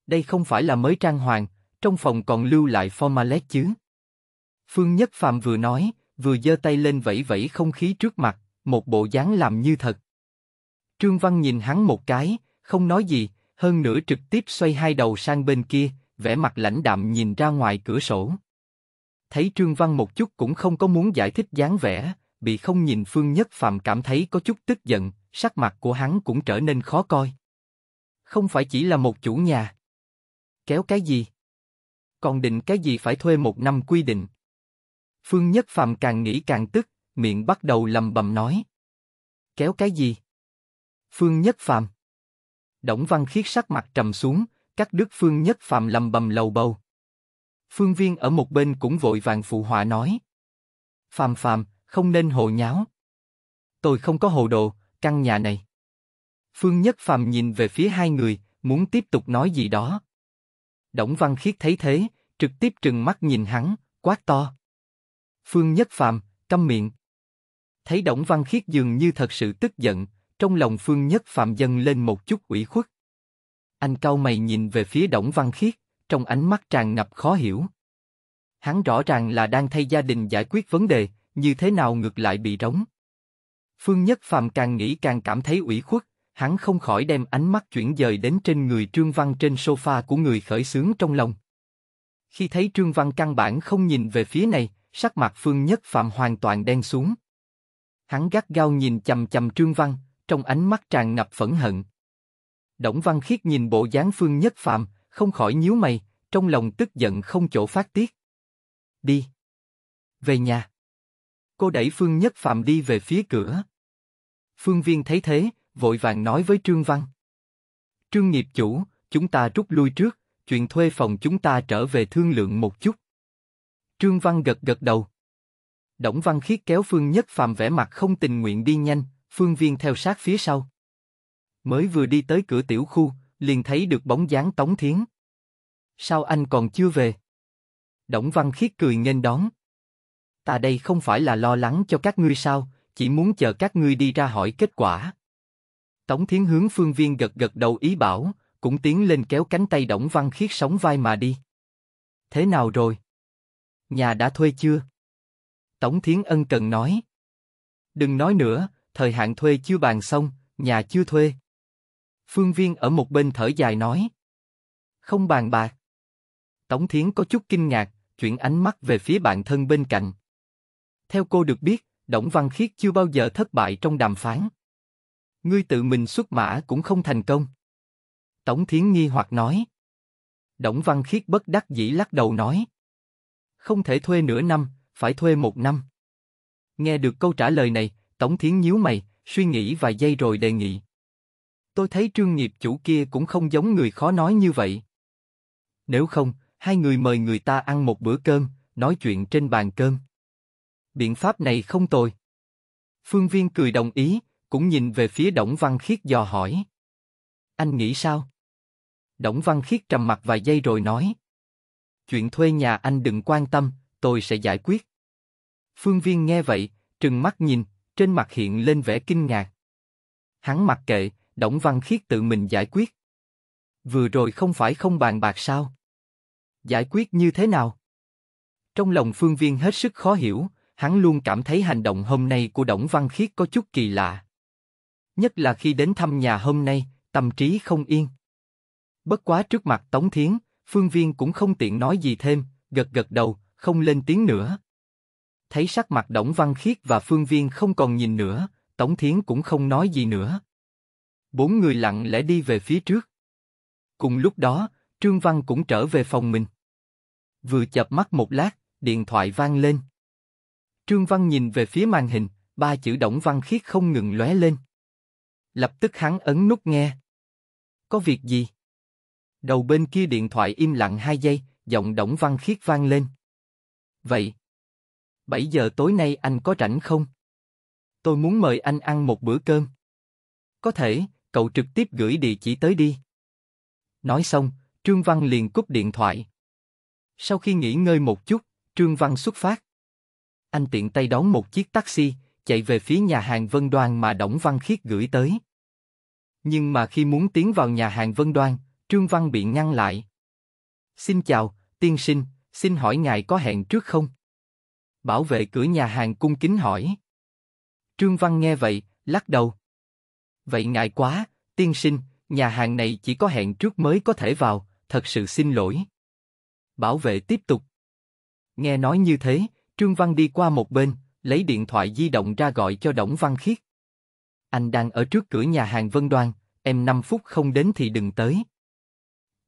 A: Đây không phải là mới trang hoàng, trong phòng còn lưu lại formalette chứ. Phương Nhất Phạm vừa nói, vừa giơ tay lên vẫy vẫy không khí trước mặt, một bộ dáng làm như thật. Trương Văn nhìn hắn một cái, không nói gì, hơn nữa trực tiếp xoay hai đầu sang bên kia, vẻ mặt lãnh đạm nhìn ra ngoài cửa sổ. Thấy Trương Văn một chút cũng không có muốn giải thích dáng vẻ, bị không nhìn Phương Nhất Phạm cảm thấy có chút tức giận, sắc mặt của hắn cũng trở nên khó coi. Không phải chỉ là một chủ nhà. Kéo cái gì? Còn định cái gì phải thuê một năm quy định? Phương Nhất Phạm càng nghĩ càng tức, miệng bắt đầu lầm bầm nói. Kéo cái gì? Phương Nhất Phạm. Đổng Văn Khiết sắc mặt trầm xuống, các đức Phương Nhất Phạm lầm bầm lầu bầu. Phương Viên ở một bên cũng vội vàng phụ họa nói. Phạm Phạm, không nên hồ nháo. Tôi không có hồ đồ, căn nhà này. Phương Nhất Phạm nhìn về phía hai người, muốn tiếp tục nói gì đó. Đổng Văn Khiết thấy thế, trực tiếp trừng mắt nhìn hắn, quát to. Phương Nhất Phạm, câm miệng. Thấy Đổng Văn Khiết dường như thật sự tức giận, trong lòng Phương Nhất Phạm dâng lên một chút ủy khuất. Anh cau mày nhìn về phía Đổng Văn Khiết, trong ánh mắt tràn ngập khó hiểu. Hắn rõ ràng là đang thay gia đình giải quyết vấn đề, như thế nào ngược lại bị rống. Phương Nhất Phạm càng nghĩ càng cảm thấy ủy khuất, hắn không khỏi đem ánh mắt chuyển dời đến trên người Trương Văn trên sofa của người khởi sướng trong lòng. Khi thấy Trương Văn căn bản không nhìn về phía này, sắc mặt Phương Nhất Phạm hoàn toàn đen xuống. Hắn gắt gao nhìn chầm chầm Trương Văn, trong ánh mắt tràn ngập phẫn hận. Đổng Văn Khiết nhìn bộ dáng Phương Nhất Phạm, không khỏi nhíu mày, trong lòng tức giận không chỗ phát tiết. Đi. Về nhà. Cô đẩy Phương Nhất Phạm đi về phía cửa. Phương Viên thấy thế, vội vàng nói với Trương Văn. Trương nghiệp chủ, chúng ta rút lui trước, chuyện thuê phòng chúng ta trở về thương lượng một chút. Trương Văn gật gật đầu. Đổng Văn Khiết kéo Phương Nhất Phạm vẻ mặt không tình nguyện đi nhanh, Phương Viên theo sát phía sau. Mới vừa đi tới cửa tiểu khu, liền thấy được bóng dáng Tống Thiến. Sao anh còn chưa về? Đổng Văn Khiết cười nhen đón. Ta đây không phải là lo lắng cho các ngươi sao, chỉ muốn chờ các ngươi đi ra hỏi kết quả. Tống Thiến hướng Phương Viên gật gật đầu ý bảo, cũng tiến lên kéo cánh tay Đổng Văn Khiết sống vai mà đi. Thế nào rồi? Nhà đã thuê chưa? Tống Thiến ân cần nói. Đừng nói nữa, thời hạn thuê chưa bàn xong, nhà chưa thuê. Phương Viên ở một bên thở dài nói. Không bàn bạc. Tống Thiến có chút kinh ngạc, chuyển ánh mắt về phía bạn thân bên cạnh. Theo cô được biết, Đổng Văn Khiết chưa bao giờ thất bại trong đàm phán. Ngươi tự mình xuất mã cũng không thành công. Tống Thiến nghi hoặc nói. Đổng Văn Khiết bất đắc dĩ lắc đầu nói. Không thể thuê nửa năm, phải thuê một năm. Nghe được câu trả lời này, Tổng Thiến nhíu mày, suy nghĩ vài giây rồi đề nghị. Tôi thấy trương nghiệp chủ kia cũng không giống người khó nói như vậy. Nếu không, hai người mời người ta ăn một bữa cơm, nói chuyện trên bàn cơm. Biện pháp này không tồi. Phương Viên cười đồng ý, cũng nhìn về phía Đổng Văn Khiết dò hỏi. Anh nghĩ sao? Đổng Văn Khiết trầm mặt vài giây rồi nói. Chuyện thuê nhà anh đừng quan tâm, tôi sẽ giải quyết. Phương Viên nghe vậy, trừng mắt nhìn, trên mặt hiện lên vẻ kinh ngạc. Hắn mặc kệ, Đổng Văn Khiết tự mình giải quyết. Vừa rồi không phải không bàn bạc sao? Giải quyết như thế nào? Trong lòng Phương Viên hết sức khó hiểu, hắn luôn cảm thấy hành động hôm nay của Đổng Văn Khiết có chút kỳ lạ. Nhất là khi đến thăm nhà hôm nay, tâm trí không yên. Bất quá trước mặt Tống Thiến, Phương Viên cũng không tiện nói gì thêm, gật gật đầu, không lên tiếng nữa thấy sắc mặt Đổng Văn Khiết và Phương Viên không còn nhìn nữa, Tống Thiến cũng không nói gì nữa. Bốn người lặng lẽ đi về phía trước. Cùng lúc đó, Trương Văn cũng trở về phòng mình. Vừa chập mắt một lát, điện thoại vang lên. Trương Văn nhìn về phía màn hình, ba chữ Đổng Văn Khiết không ngừng lóe lên. Lập tức hắn ấn nút nghe. Có việc gì? Đầu bên kia điện thoại im lặng hai giây, giọng Đổng Văn Khiết vang lên. Vậy, 7 giờ tối nay anh có rảnh không? Tôi muốn mời anh ăn một bữa cơm. Có thể, cậu trực tiếp gửi địa chỉ tới đi. Nói xong, Trương Văn liền cúp điện thoại. Sau khi nghỉ ngơi một chút, Trương Văn xuất phát. Anh tiện tay đón một chiếc taxi, chạy về phía nhà hàng Vân Đoan mà Đổng Văn Khiết gửi tới. Nhưng mà khi muốn tiến vào nhà hàng Vân Đoan, Trương Văn bị ngăn lại. Xin chào, tiên sinh, xin hỏi ngài có hẹn trước không? Bảo vệ cửa nhà hàng cung kính hỏi. Trương Văn nghe vậy, lắc đầu. Vậy ngại quá, tiên sinh, nhà hàng này chỉ có hẹn trước mới có thể vào, thật sự xin lỗi. Bảo vệ tiếp tục. Nghe nói như thế, Trương Văn đi qua một bên, lấy điện thoại di động ra gọi cho Đổng Văn Khiết. Anh đang ở trước cửa nhà hàng Vân Đoan, em 5 phút không đến thì đừng tới.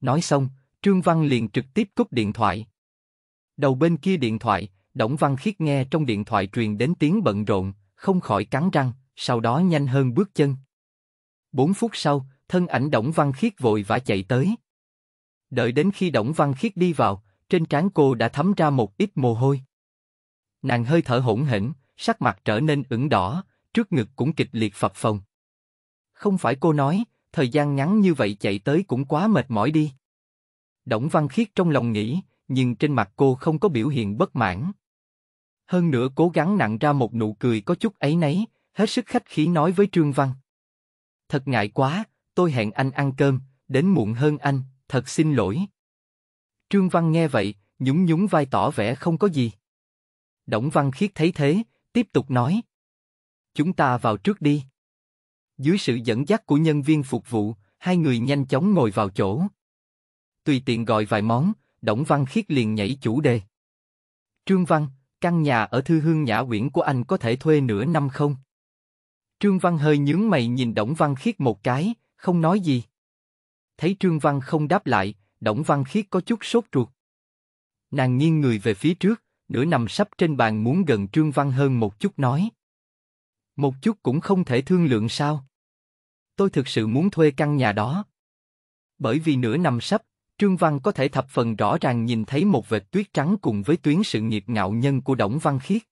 A: Nói xong, Trương Văn liền trực tiếp cúp điện thoại. Đầu bên kia điện thoại, Đổng Văn Khiết nghe trong điện thoại truyền đến tiếng bận rộn, không khỏi cắn răng, sau đó nhanh hơn bước chân. Bốn phút sau, thân ảnh Đổng Văn Khiết vội vã chạy tới. Đợi đến khi Đổng Văn Khiết đi vào, trên trán cô đã thấm ra một ít mồ hôi. Nàng hơi thở hỗn hển, sắc mặt trở nên ửng đỏ, trước ngực cũng kịch liệt phập phồng. Không phải cô nói, thời gian ngắn như vậy chạy tới cũng quá mệt mỏi đi. Đổng Văn Khiết trong lòng nghĩ, nhưng trên mặt cô không có biểu hiện bất mãn hơn nữa cố gắng nặn ra một nụ cười có chút ấy nấy, hết sức khách khí nói với Trương Văn. Thật ngại quá, tôi hẹn anh ăn cơm, đến muộn hơn anh, thật xin lỗi. Trương Văn nghe vậy, nhún nhún vai tỏ vẻ không có gì. Đổng Văn Khiết thấy thế, tiếp tục nói. Chúng ta vào trước đi. Dưới sự dẫn dắt của nhân viên phục vụ, hai người nhanh chóng ngồi vào chỗ. Tùy tiện gọi vài món, Đổng Văn Khiết liền nhảy chủ đề. Trương Văn, căn nhà ở Thư Hương Nhã Uyển của anh có thể thuê nửa năm không? Trương Văn hơi nhướng mày nhìn Đổng Văn Khiết một cái, không nói gì. Thấy Trương Văn không đáp lại, Đổng Văn Khiết có chút sốt ruột. Nàng nghiêng người về phía trước, nửa nằm sắp trên bàn muốn gần Trương Văn hơn một chút nói. Một chút cũng không thể thương lượng sao? Tôi thực sự muốn thuê căn nhà đó. Bởi vì nửa nằm sắp, Trương Văn có thể thập phần rõ ràng nhìn thấy một vệt tuyết trắng cùng với tuyến sự nghiệp ngạo nhân của Đổng Văn Khiết.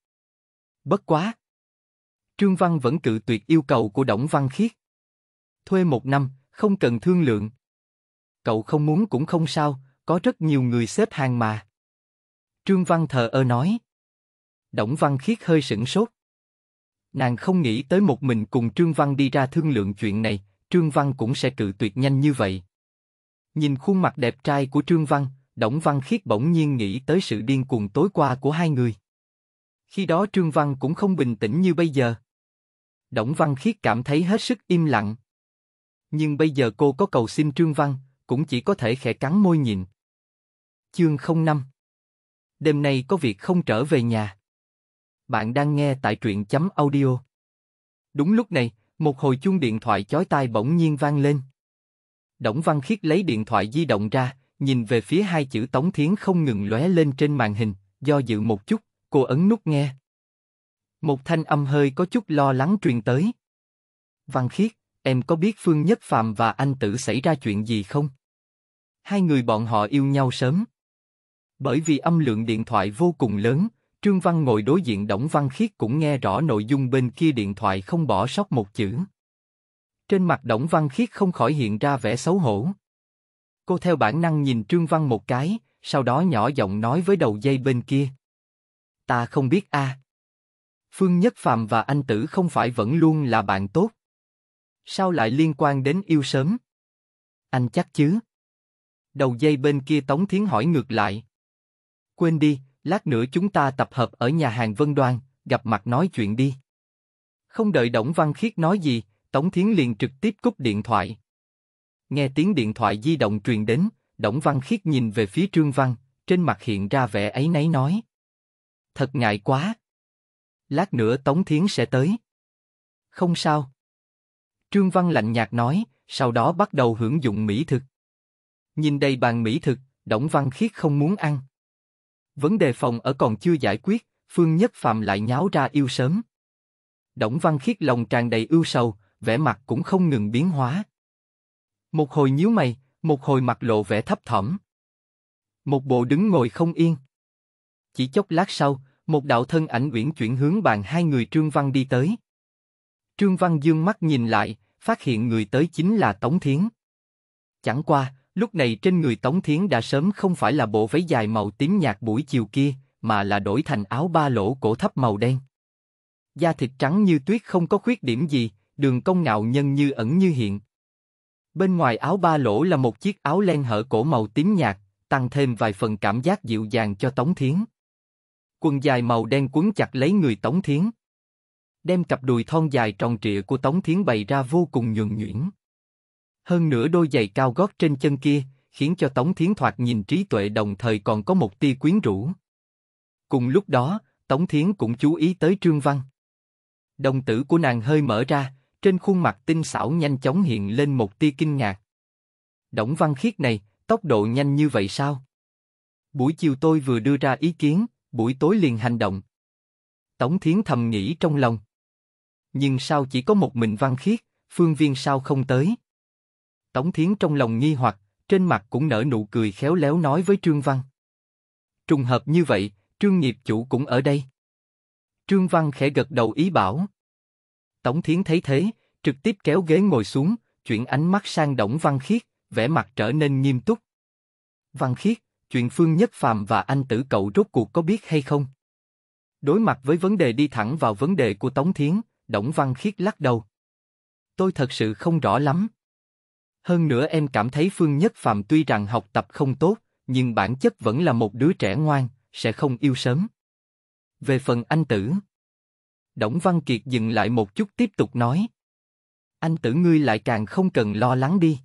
A: Bất quá! Trương Văn vẫn cự tuyệt yêu cầu của Đổng Văn Khiết. Thuê một năm, không cần thương lượng. Cậu không muốn cũng không sao, có rất nhiều người xếp hàng mà. Trương Văn thờ ơ nói. Đổng Văn Khiết hơi sửng sốt. Nàng không nghĩ tới một mình cùng Trương Văn đi ra thương lượng chuyện này, Trương Văn cũng sẽ cự tuyệt nhanh như vậy. Nhìn khuôn mặt đẹp trai của Trương Văn, Đổng Văn Khiết bỗng nhiên nghĩ tới sự điên cuồng tối qua của hai người. Khi đó Trương Văn cũng không bình tĩnh như bây giờ. Đổng Văn Khiết cảm thấy hết sức im lặng. Nhưng bây giờ cô có cầu xin Trương Văn, cũng chỉ có thể khẽ cắn môi nhìn Chương 05 Đêm nay có việc không trở về nhà. Bạn đang nghe tại truyện chấm audio. Đúng lúc này, một hồi chuông điện thoại chói tai bỗng nhiên vang lên. Đổng Văn Khiết lấy điện thoại di động ra, nhìn về phía hai chữ Tống Thiến không ngừng lóe lên trên màn hình, do dự một chút, cô ấn nút nghe. Một thanh âm hơi có chút lo lắng truyền tới. Văn Khiết, em có biết Phương Nhất Phạm và anh Tử xảy ra chuyện gì không? Hai người bọn họ yêu nhau sớm. Bởi vì âm lượng điện thoại vô cùng lớn, Trương Văn ngồi đối diện Đổng Văn Khiết cũng nghe rõ nội dung bên kia điện thoại không bỏ sót một chữ. Trên mặt Đổng Văn Khiết không khỏi hiện ra vẻ xấu hổ. Cô theo bản năng nhìn Trương Văn một cái, sau đó nhỏ giọng nói với đầu dây bên kia. Ta không biết a. À. Phương Nhất Phạm và anh Tử không phải vẫn luôn là bạn tốt. Sao lại liên quan đến yêu sớm? Anh chắc chứ? Đầu dây bên kia Tống Thiến hỏi ngược lại. Quên đi, lát nữa chúng ta tập hợp ở nhà hàng Vân Đoan, gặp mặt nói chuyện đi. Không đợi Đổng Văn Khiết nói gì, Tống Thiến liền trực tiếp cúp điện thoại. Nghe tiếng điện thoại di động truyền đến, Đổng Văn Khiết nhìn về phía Trương Văn, trên mặt hiện ra vẻ ấy nấy nói. Thật ngại quá. Lát nữa Tống Thiến sẽ tới. Không sao. Trương Văn lạnh nhạt nói, sau đó bắt đầu hưởng dụng mỹ thực. Nhìn đây bàn mỹ thực, Đổng Văn Khiết không muốn ăn. Vấn đề phòng ở còn chưa giải quyết, Phương Nhất Phạm lại nháo ra yêu sớm. Đổng Văn Khiết lòng tràn đầy ưu sầu, vẻ mặt cũng không ngừng biến hóa. Một hồi nhíu mày, một hồi mặt lộ vẻ thấp thỏm. Một bộ đứng ngồi không yên. Chỉ chốc lát sau, một đạo thân ảnh uyển chuyển hướng bàn hai người Trương Văn đi tới. Trương Văn dương mắt nhìn lại, phát hiện người tới chính là Tống Thiến. Chẳng qua, lúc này trên người Tống Thiến đã sớm không phải là bộ váy dài màu tím nhạt buổi chiều kia, mà là đổi thành áo ba lỗ cổ thấp màu đen. Da thịt trắng như tuyết không có khuyết điểm gì, đường công ngạo nhân như ẩn như hiện. Bên ngoài áo ba lỗ là một chiếc áo len hở cổ màu tím nhạt, tăng thêm vài phần cảm giác dịu dàng cho Tống Thiến. Quần dài màu đen quấn chặt lấy người Tống Thiến. Đem cặp đùi thon dài tròn trịa của Tống Thiến bày ra vô cùng nhường nhuyễn. Hơn nữa đôi giày cao gót trên chân kia, khiến cho Tống Thiến thoạt nhìn trí tuệ đồng thời còn có một tia quyến rũ. Cùng lúc đó, Tống Thiến cũng chú ý tới Trương Văn. Đồng tử của nàng hơi mở ra, trên khuôn mặt tinh xảo nhanh chóng hiện lên một tia kinh ngạc. Đổng Văn Khiết này, tốc độ nhanh như vậy sao? Buổi chiều tôi vừa đưa ra ý kiến, buổi tối liền hành động. Tống Thiến thầm nghĩ trong lòng. Nhưng sao chỉ có một mình Văn Khiết, Phương Viên sao không tới? Tống Thiến trong lòng nghi hoặc, trên mặt cũng nở nụ cười khéo léo nói với Trương Văn. Trùng hợp như vậy, Trương Nghiệp Chủ cũng ở đây. Trương Văn khẽ gật đầu ý bảo. Tống Thiến thấy thế, trực tiếp kéo ghế ngồi xuống, chuyển ánh mắt sang Đổng Văn Khiết, vẻ mặt trở nên nghiêm túc. Văn Khiết, chuyện Phương Nhất Phạm và anh tử cậu rốt cuộc có biết hay không? Đối mặt với vấn đề đi thẳng vào vấn đề của Tống Thiến, Đổng Văn Khiết lắc đầu. Tôi thật sự không rõ lắm. Hơn nữa em cảm thấy Phương Nhất Phạm tuy rằng học tập không tốt, nhưng bản chất vẫn là một đứa trẻ ngoan, sẽ không yêu sớm. Về phần anh tử, Đổng Văn Kiệt dừng lại một chút tiếp tục nói. Anh tử ngươi lại càng không cần lo lắng đi.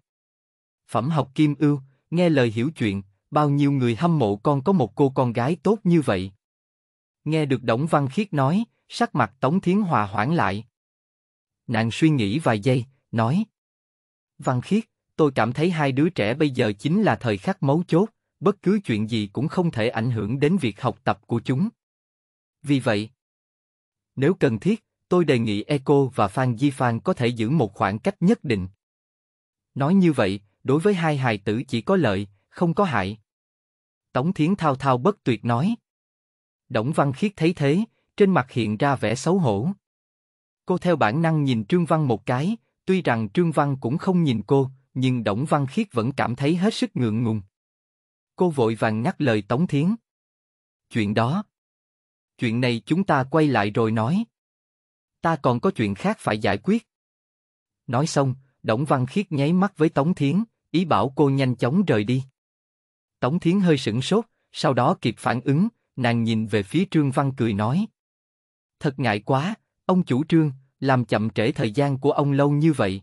A: Phẩm học kim ưu, nghe lời hiểu chuyện, bao nhiêu người hâm mộ con có một cô con gái tốt như vậy. Nghe được Đổng Văn Khiết nói, sắc mặt Tống Thiến Hòa hoãn lại. Nàng suy nghĩ vài giây, nói. Văn Khiết, tôi cảm thấy hai đứa trẻ bây giờ chính là thời khắc mấu chốt, bất cứ chuyện gì cũng không thể ảnh hưởng đến việc học tập của chúng. Vì vậy, nếu cần thiết, tôi đề nghị Eco và Phan Di Phan có thể giữ một khoảng cách nhất định. Nói như vậy, đối với hai hài tử chỉ có lợi, không có hại. Tống Thiến thao thao bất tuyệt nói. Đổng Văn Khiết thấy thế, trên mặt hiện ra vẻ xấu hổ. Cô theo bản năng nhìn Trương Văn một cái, tuy rằng Trương Văn cũng không nhìn cô, nhưng Đổng Văn Khiết vẫn cảm thấy hết sức ngượng ngùng. Cô vội vàng ngắt lời Tống Thiến. Chuyện đó, chuyện này chúng ta quay lại rồi nói. Ta còn có chuyện khác phải giải quyết. Nói xong, Đổng Văn Khiết nháy mắt với Tống Thiến, ý bảo cô nhanh chóng rời đi. Tống Thiến hơi sững sốt, sau đó kịp phản ứng, nàng nhìn về phía Trương Văn cười nói. Thật ngại quá, ông chủ Trương, làm chậm trễ thời gian của ông lâu như vậy.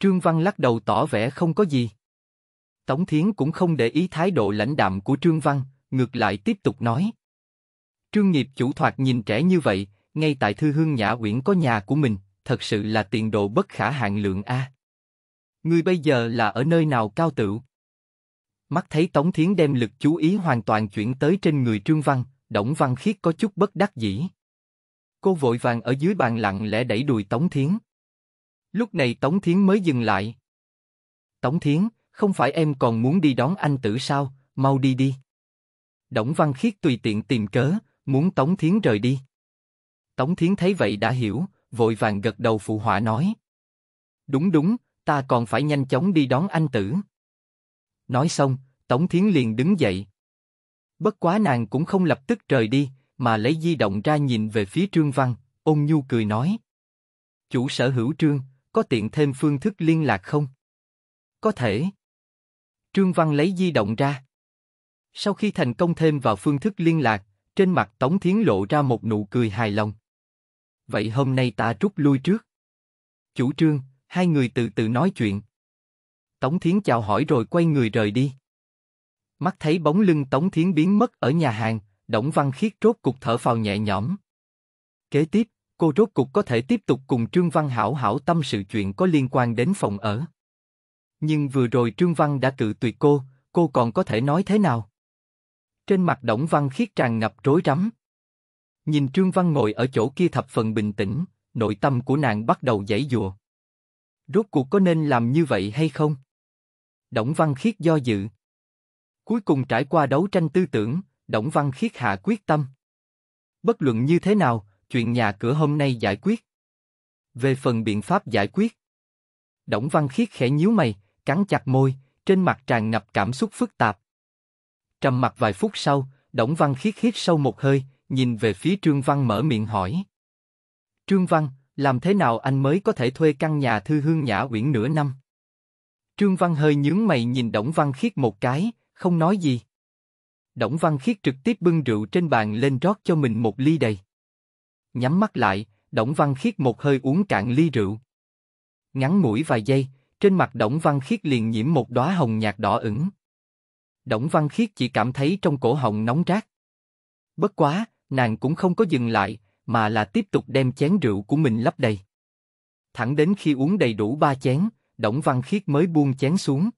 A: Trương Văn lắc đầu tỏ vẻ không có gì. Tống Thiến cũng không để ý thái độ lãnh đạm của Trương Văn, ngược lại tiếp tục nói. Trương Nghiệp chủ thoạt nhìn trẻ như vậy, ngay tại Thư Hương Nhã Uyển có nhà của mình, thật sự là tiền đồ bất khả hạn lượng a. Người bây giờ là ở nơi nào cao tựu? Mắt thấy Tống Thiến đem lực chú ý hoàn toàn chuyển tới trên người Trương Văn, Đổng Văn Khiết có chút bất đắc dĩ. Cô vội vàng ở dưới bàn lặng lẽ đẩy đùi Tống Thiến. Lúc này Tống Thiến mới dừng lại. Tống Thiến, không phải em còn muốn đi đón anh tử sao, mau đi đi. Đổng Văn Khiết tùy tiện tìm cớ, muốn Tống Thiến rời đi. Tống Thiến thấy vậy đã hiểu, vội vàng gật đầu phụ họa nói. Đúng đúng, ta còn phải nhanh chóng đi đón anh tử. Nói xong, Tống Thiến liền đứng dậy. Bất quá nàng cũng không lập tức rời đi, mà lấy di động ra nhìn về phía Trương Văn, ôn nhu cười nói. Chủ sở hữu Trương, có tiện thêm phương thức liên lạc không? Có thể. Trương Văn lấy di động ra. Sau khi thành công thêm vào phương thức liên lạc, trên mặt Tống Thiến lộ ra một nụ cười hài lòng. Vậy hôm nay ta rút lui trước. Chủ trương, hai người từ từ nói chuyện. Tống Thiến chào hỏi rồi quay người rời đi. Mắt thấy bóng lưng Tống Thiến biến mất ở nhà hàng, Đổng Văn Khiết rốt cục thở phào nhẹ nhõm. Kế tiếp, cô rốt cục có thể tiếp tục cùng Trương Văn Hảo hảo tâm sự chuyện có liên quan đến phòng ở. Nhưng vừa rồi Trương Văn đã cự tuyệt cô, cô còn có thể nói thế nào? Trên mặt Đổng Văn Khiết tràn ngập rối rắm. Nhìn Trương Văn ngồi ở chỗ kia thập phần bình tĩnh, nội tâm của nàng bắt đầu dãy dùa. Rốt cuộc có nên làm như vậy hay không? Đổng Văn Khiết do dự. Cuối cùng trải qua đấu tranh tư tưởng, Đổng Văn Khiết hạ quyết tâm. Bất luận như thế nào, chuyện nhà cửa hôm nay giải quyết. Về phần biện pháp giải quyết, Đổng Văn Khiết khẽ nhíu mày, cắn chặt môi, trên mặt tràn ngập cảm xúc phức tạp. Trầm mặt vài phút sau, Đổng Văn Khiết hít sâu một hơi, nhìn về phía Trương Văn mở miệng hỏi. Trương Văn, làm thế nào anh mới có thể thuê căn nhà thư hương nhã uyển nửa năm? Trương Văn hơi nhướng mày nhìn Đổng Văn Khiết một cái, không nói gì. Đổng Văn Khiết trực tiếp bưng rượu trên bàn lên rót cho mình một ly đầy. Nhắm mắt lại, Đổng Văn Khiết một hơi uống cạn ly rượu. Ngắn mũi vài giây, trên mặt Đổng Văn Khiết liền nhiễm một đóa hồng nhạt đỏ ửng. Đổng Văn Khiết chỉ cảm thấy trong cổ họng nóng rát. Bất quá, nàng cũng không có dừng lại, mà là tiếp tục đem chén rượu của mình lấp đầy. Thẳng đến khi uống đầy đủ ba chén, Đổng Văn Khiết mới buông chén xuống.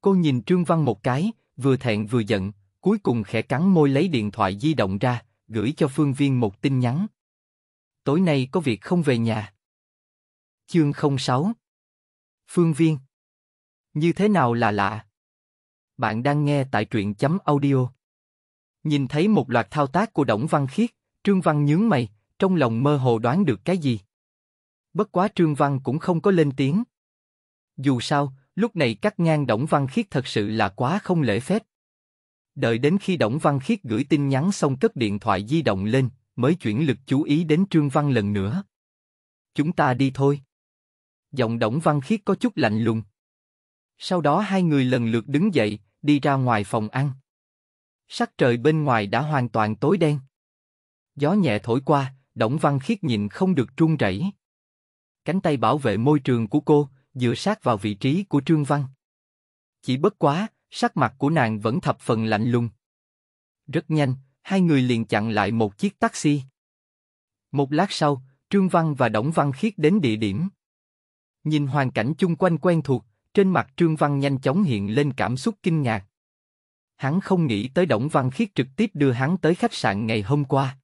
A: Cô nhìn Trương Văn một cái, vừa thẹn vừa giận, cuối cùng khẽ cắn môi lấy điện thoại di động ra, gửi cho Phương Viên một tin nhắn. Tối nay có việc không về nhà. Chương 06 Phương Viên Như thế nào là lạ, bạn đang nghe tại truyện chấm audio. Nhìn thấy một loạt thao tác của Đổng Văn Khiết, Trương Văn nhướng mày, trong lòng mơ hồ đoán được cái gì. Bất quá Trương Văn cũng không có lên tiếng. Dù sao, lúc này cắt ngang Đổng Văn Khiết thật sự là quá không lễ phép. Đợi đến khi Đổng Văn Khiết gửi tin nhắn xong cất điện thoại di động lên, mới chuyển lực chú ý đến Trương Văn lần nữa. Chúng ta đi thôi. Giọng Đổng Văn Khiết có chút lạnh lùng. Sau đó hai người lần lượt đứng dậy, đi ra ngoài phòng ăn. Sắc trời bên ngoài đã hoàn toàn tối đen. Gió nhẹ thổi qua, Đổng Văn Khiết nhìn không được trung rẩy. Cánh tay bảo vệ môi trường của cô dựa sát vào vị trí của Trương Văn. Chỉ bất quá, sắc mặt của nàng vẫn thập phần lạnh lùng. Rất nhanh, hai người liền chặn lại một chiếc taxi. Một lát sau, Trương Văn và Đổng Văn Khiết đến địa điểm. Nhìn hoàn cảnh chung quanh quen thuộc, trên mặt Trương Văn nhanh chóng hiện lên cảm xúc kinh ngạc. Hắn không nghĩ tới Đổng Văn Khiết trực tiếp đưa hắn tới khách sạn ngày hôm qua.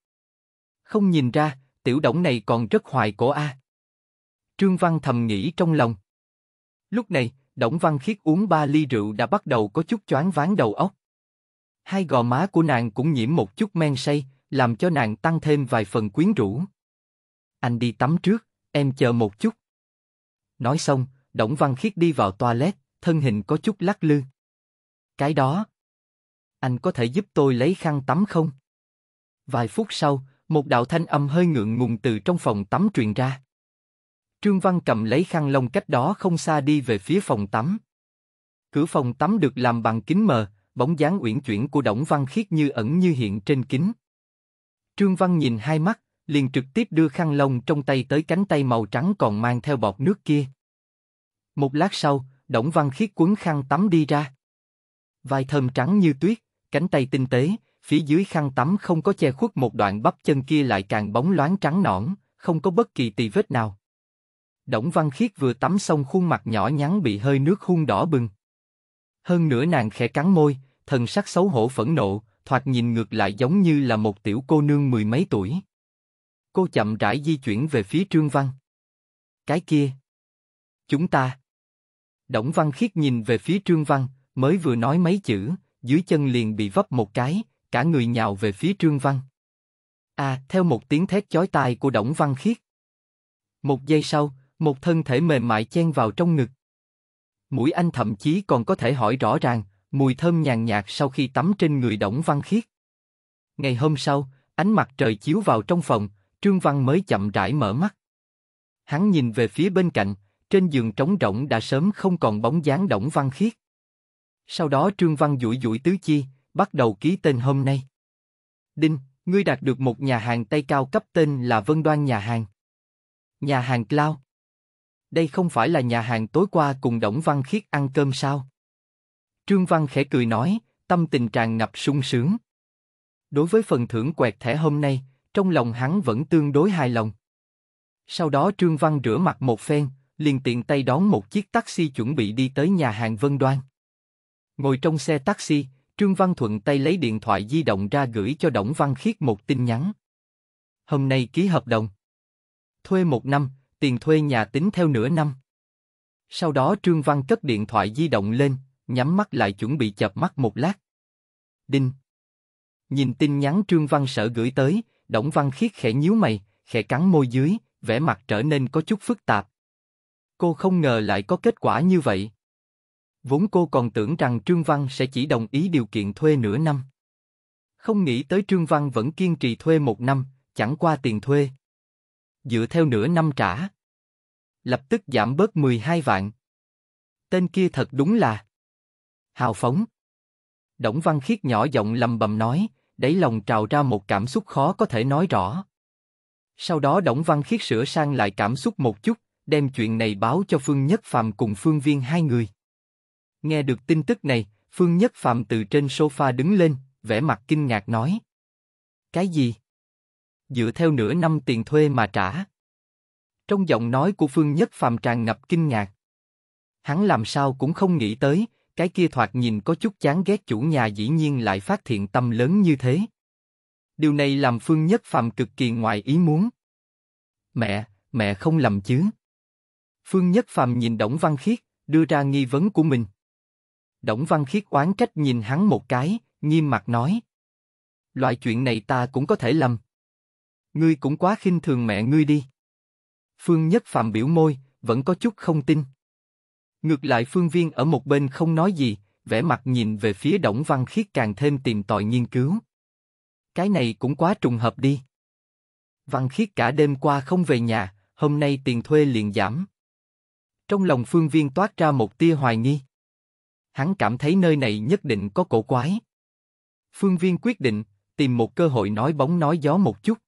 A: Không nhìn ra, tiểu Đổng này còn rất hoài cổ a. À. Trương Văn thầm nghĩ trong lòng. Lúc này, Đổng Văn Khiết uống ba ly rượu đã bắt đầu có chút choáng váng đầu óc. Hai gò má của nàng cũng nhiễm một chút men say, làm cho nàng tăng thêm vài phần quyến rũ. Anh đi tắm trước, em chờ một chút. Nói xong, Đổng Văn Khiết đi vào toilet, thân hình có chút lắc lư. Cái đó, anh có thể giúp tôi lấy khăn tắm không? Vài phút sau, một đạo thanh âm hơi ngượng ngùng từ trong phòng tắm truyền ra. Trương Văn cầm lấy khăn lông cách đó không xa đi về phía phòng tắm. Cửa phòng tắm được làm bằng kính mờ, bóng dáng uyển chuyển của Đổng Văn Khiết như ẩn như hiện trên kính. Trương Văn nhìn hai mắt, liền trực tiếp đưa khăn lông trong tay tới cánh tay màu trắng còn mang theo bọt nước kia. Một lát sau, Đổng Văn Khiết quấn khăn tắm đi ra. Vai thơm trắng như tuyết, cánh tay tinh tế, phía dưới khăn tắm không có che khuất một đoạn bắp chân kia lại càng bóng loáng trắng nõn, không có bất kỳ tì vết nào. Đổng Văn Khiết vừa tắm xong khuôn mặt nhỏ nhắn bị hơi nước hun đỏ bừng. Hơn nữa nàng khẽ cắn môi, thần sắc xấu hổ phẫn nộ, thoạt nhìn ngược lại giống như là một tiểu cô nương mười mấy tuổi. Cô chậm rãi di chuyển về phía Trương Văn. Cái kia. Chúng ta. Đổng Văn Khiết nhìn về phía Trương Văn, mới vừa nói mấy chữ, dưới chân liền bị vấp một cái, cả người nhào về phía Trương Văn. À, theo một tiếng thét chói tai của Đổng Văn Khiết. Một giây sau, một thân thể mềm mại chen vào trong ngực. Mũi anh thậm chí còn có thể hỏi rõ ràng, mùi thơm nhàn nhạt sau khi tắm trên người Đổng Văn Khiết. Ngày hôm sau, ánh mặt trời chiếu vào trong phòng, Trương Văn mới chậm rãi mở mắt. Hắn nhìn về phía bên cạnh, trên giường trống rỗng đã sớm không còn bóng dáng Đổng Văn Khiết. Sau đó Trương Văn duỗi duỗi tứ chi, bắt đầu ký tên hôm nay. Đinh, ngươi đạt được một nhà hàng Tây cao cấp tên là Vân Đoan Nhà hàng. Nhà hàng Cloud. Đây không phải là nhà hàng tối qua cùng Đổng Văn Khiết ăn cơm sao? Trương Văn khẽ cười nói, tâm tình tràn ngập sung sướng. Đối với phần thưởng quẹt thẻ hôm nay, trong lòng hắn vẫn tương đối hài lòng. Sau đó Trương Văn rửa mặt một phen, liền tiện tay đón một chiếc taxi chuẩn bị đi tới nhà hàng Vân Đoan. Ngồi trong xe taxi, Trương Văn Thuận tay lấy điện thoại di động ra gửi cho Đổng Văn Khiết một tin nhắn. Hôm nay ký hợp đồng. Thuê một năm, tiền thuê nhà tính theo nửa năm. Sau đó Trương Văn cất điện thoại di động lên, nhắm mắt lại chuẩn bị chập mắt một lát. Đinh. Nhìn tin nhắn Trương Văn sợ gửi tới, Đổng Văn Khiết khẽ nhíu mày, khẽ cắn môi dưới, vẻ mặt trở nên có chút phức tạp cô không ngờ lại có kết quả như vậy. Vốn cô còn tưởng rằng Trương Văn sẽ chỉ đồng ý điều kiện thuê nửa năm. Không nghĩ tới Trương Văn vẫn kiên trì thuê một năm, chẳng qua tiền thuê. Dựa theo nửa năm trả. Lập tức giảm bớt 12 vạn. Tên kia thật đúng là hào phóng. Đổng Văn Khiết nhỏ giọng lầm bầm nói, đẩy lòng trào ra một cảm xúc khó có thể nói rõ. Sau đó Đổng Văn Khiết sửa sang lại cảm xúc một chút, đem chuyện này báo cho Phương Nhất Phạm cùng Phương Viên hai người. Nghe được tin tức này, Phương Nhất Phạm từ trên sofa đứng lên, vẻ mặt kinh ngạc nói. Cái gì? Dựa theo nửa năm tiền thuê mà trả. Trong giọng nói của Phương Nhất Phạm tràn ngập kinh ngạc. Hắn làm sao cũng không nghĩ tới, cái kia thoạt nhìn có chút chán ghét chủ nhà dĩ nhiên lại phát thiện tâm lớn như thế. Điều này làm Phương Nhất Phạm cực kỳ ngoài ý muốn. Mẹ, mẹ không lầm chứ? Phương Nhất Phàm nhìn Đổng Văn Khiết, đưa ra nghi vấn của mình. Đổng Văn Khiết oán trách nhìn hắn một cái, nghiêm mặt nói. Loại chuyện này ta cũng có thể lầm. Ngươi cũng quá khinh thường mẹ ngươi đi. Phương Nhất Phạm biểu môi, vẫn có chút không tin. Ngược lại Phương Viên ở một bên không nói gì, vẻ mặt nhìn về phía Đổng Văn Khiết càng thêm tìm tòi nghiên cứu. Cái này cũng quá trùng hợp đi. Văn Khiết cả đêm qua không về nhà, hôm nay tiền thuê liền giảm. Trong lòng phương viên toát ra một tia hoài nghi. Hắn cảm thấy nơi này nhất định có cổ quái. Phương viên quyết định, tìm một cơ hội nói bóng nói gió một chút.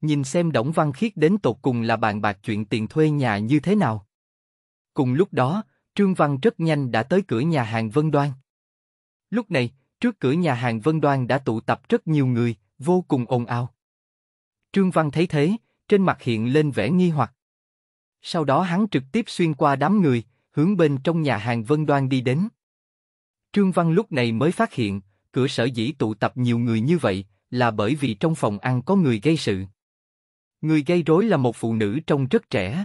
A: Nhìn xem Đổng Văn Khiết đến tột cùng là bàn bạc chuyện tiền thuê nhà như thế nào. Cùng lúc đó, Trương Văn rất nhanh đã tới cửa nhà hàng Vân Đoan. Lúc này, trước cửa nhà hàng Vân Đoan đã tụ tập rất nhiều người, vô cùng ồn ào. Trương Văn thấy thế, trên mặt hiện lên vẻ nghi hoặc. Sau đó hắn trực tiếp xuyên qua đám người, hướng bên trong nhà hàng Vân Đoan đi đến. Trương Văn lúc này mới phát hiện, cửa sở dĩ tụ tập nhiều người như vậy, là bởi vì trong phòng ăn có người gây sự. Người gây rối là một phụ nữ trông rất trẻ.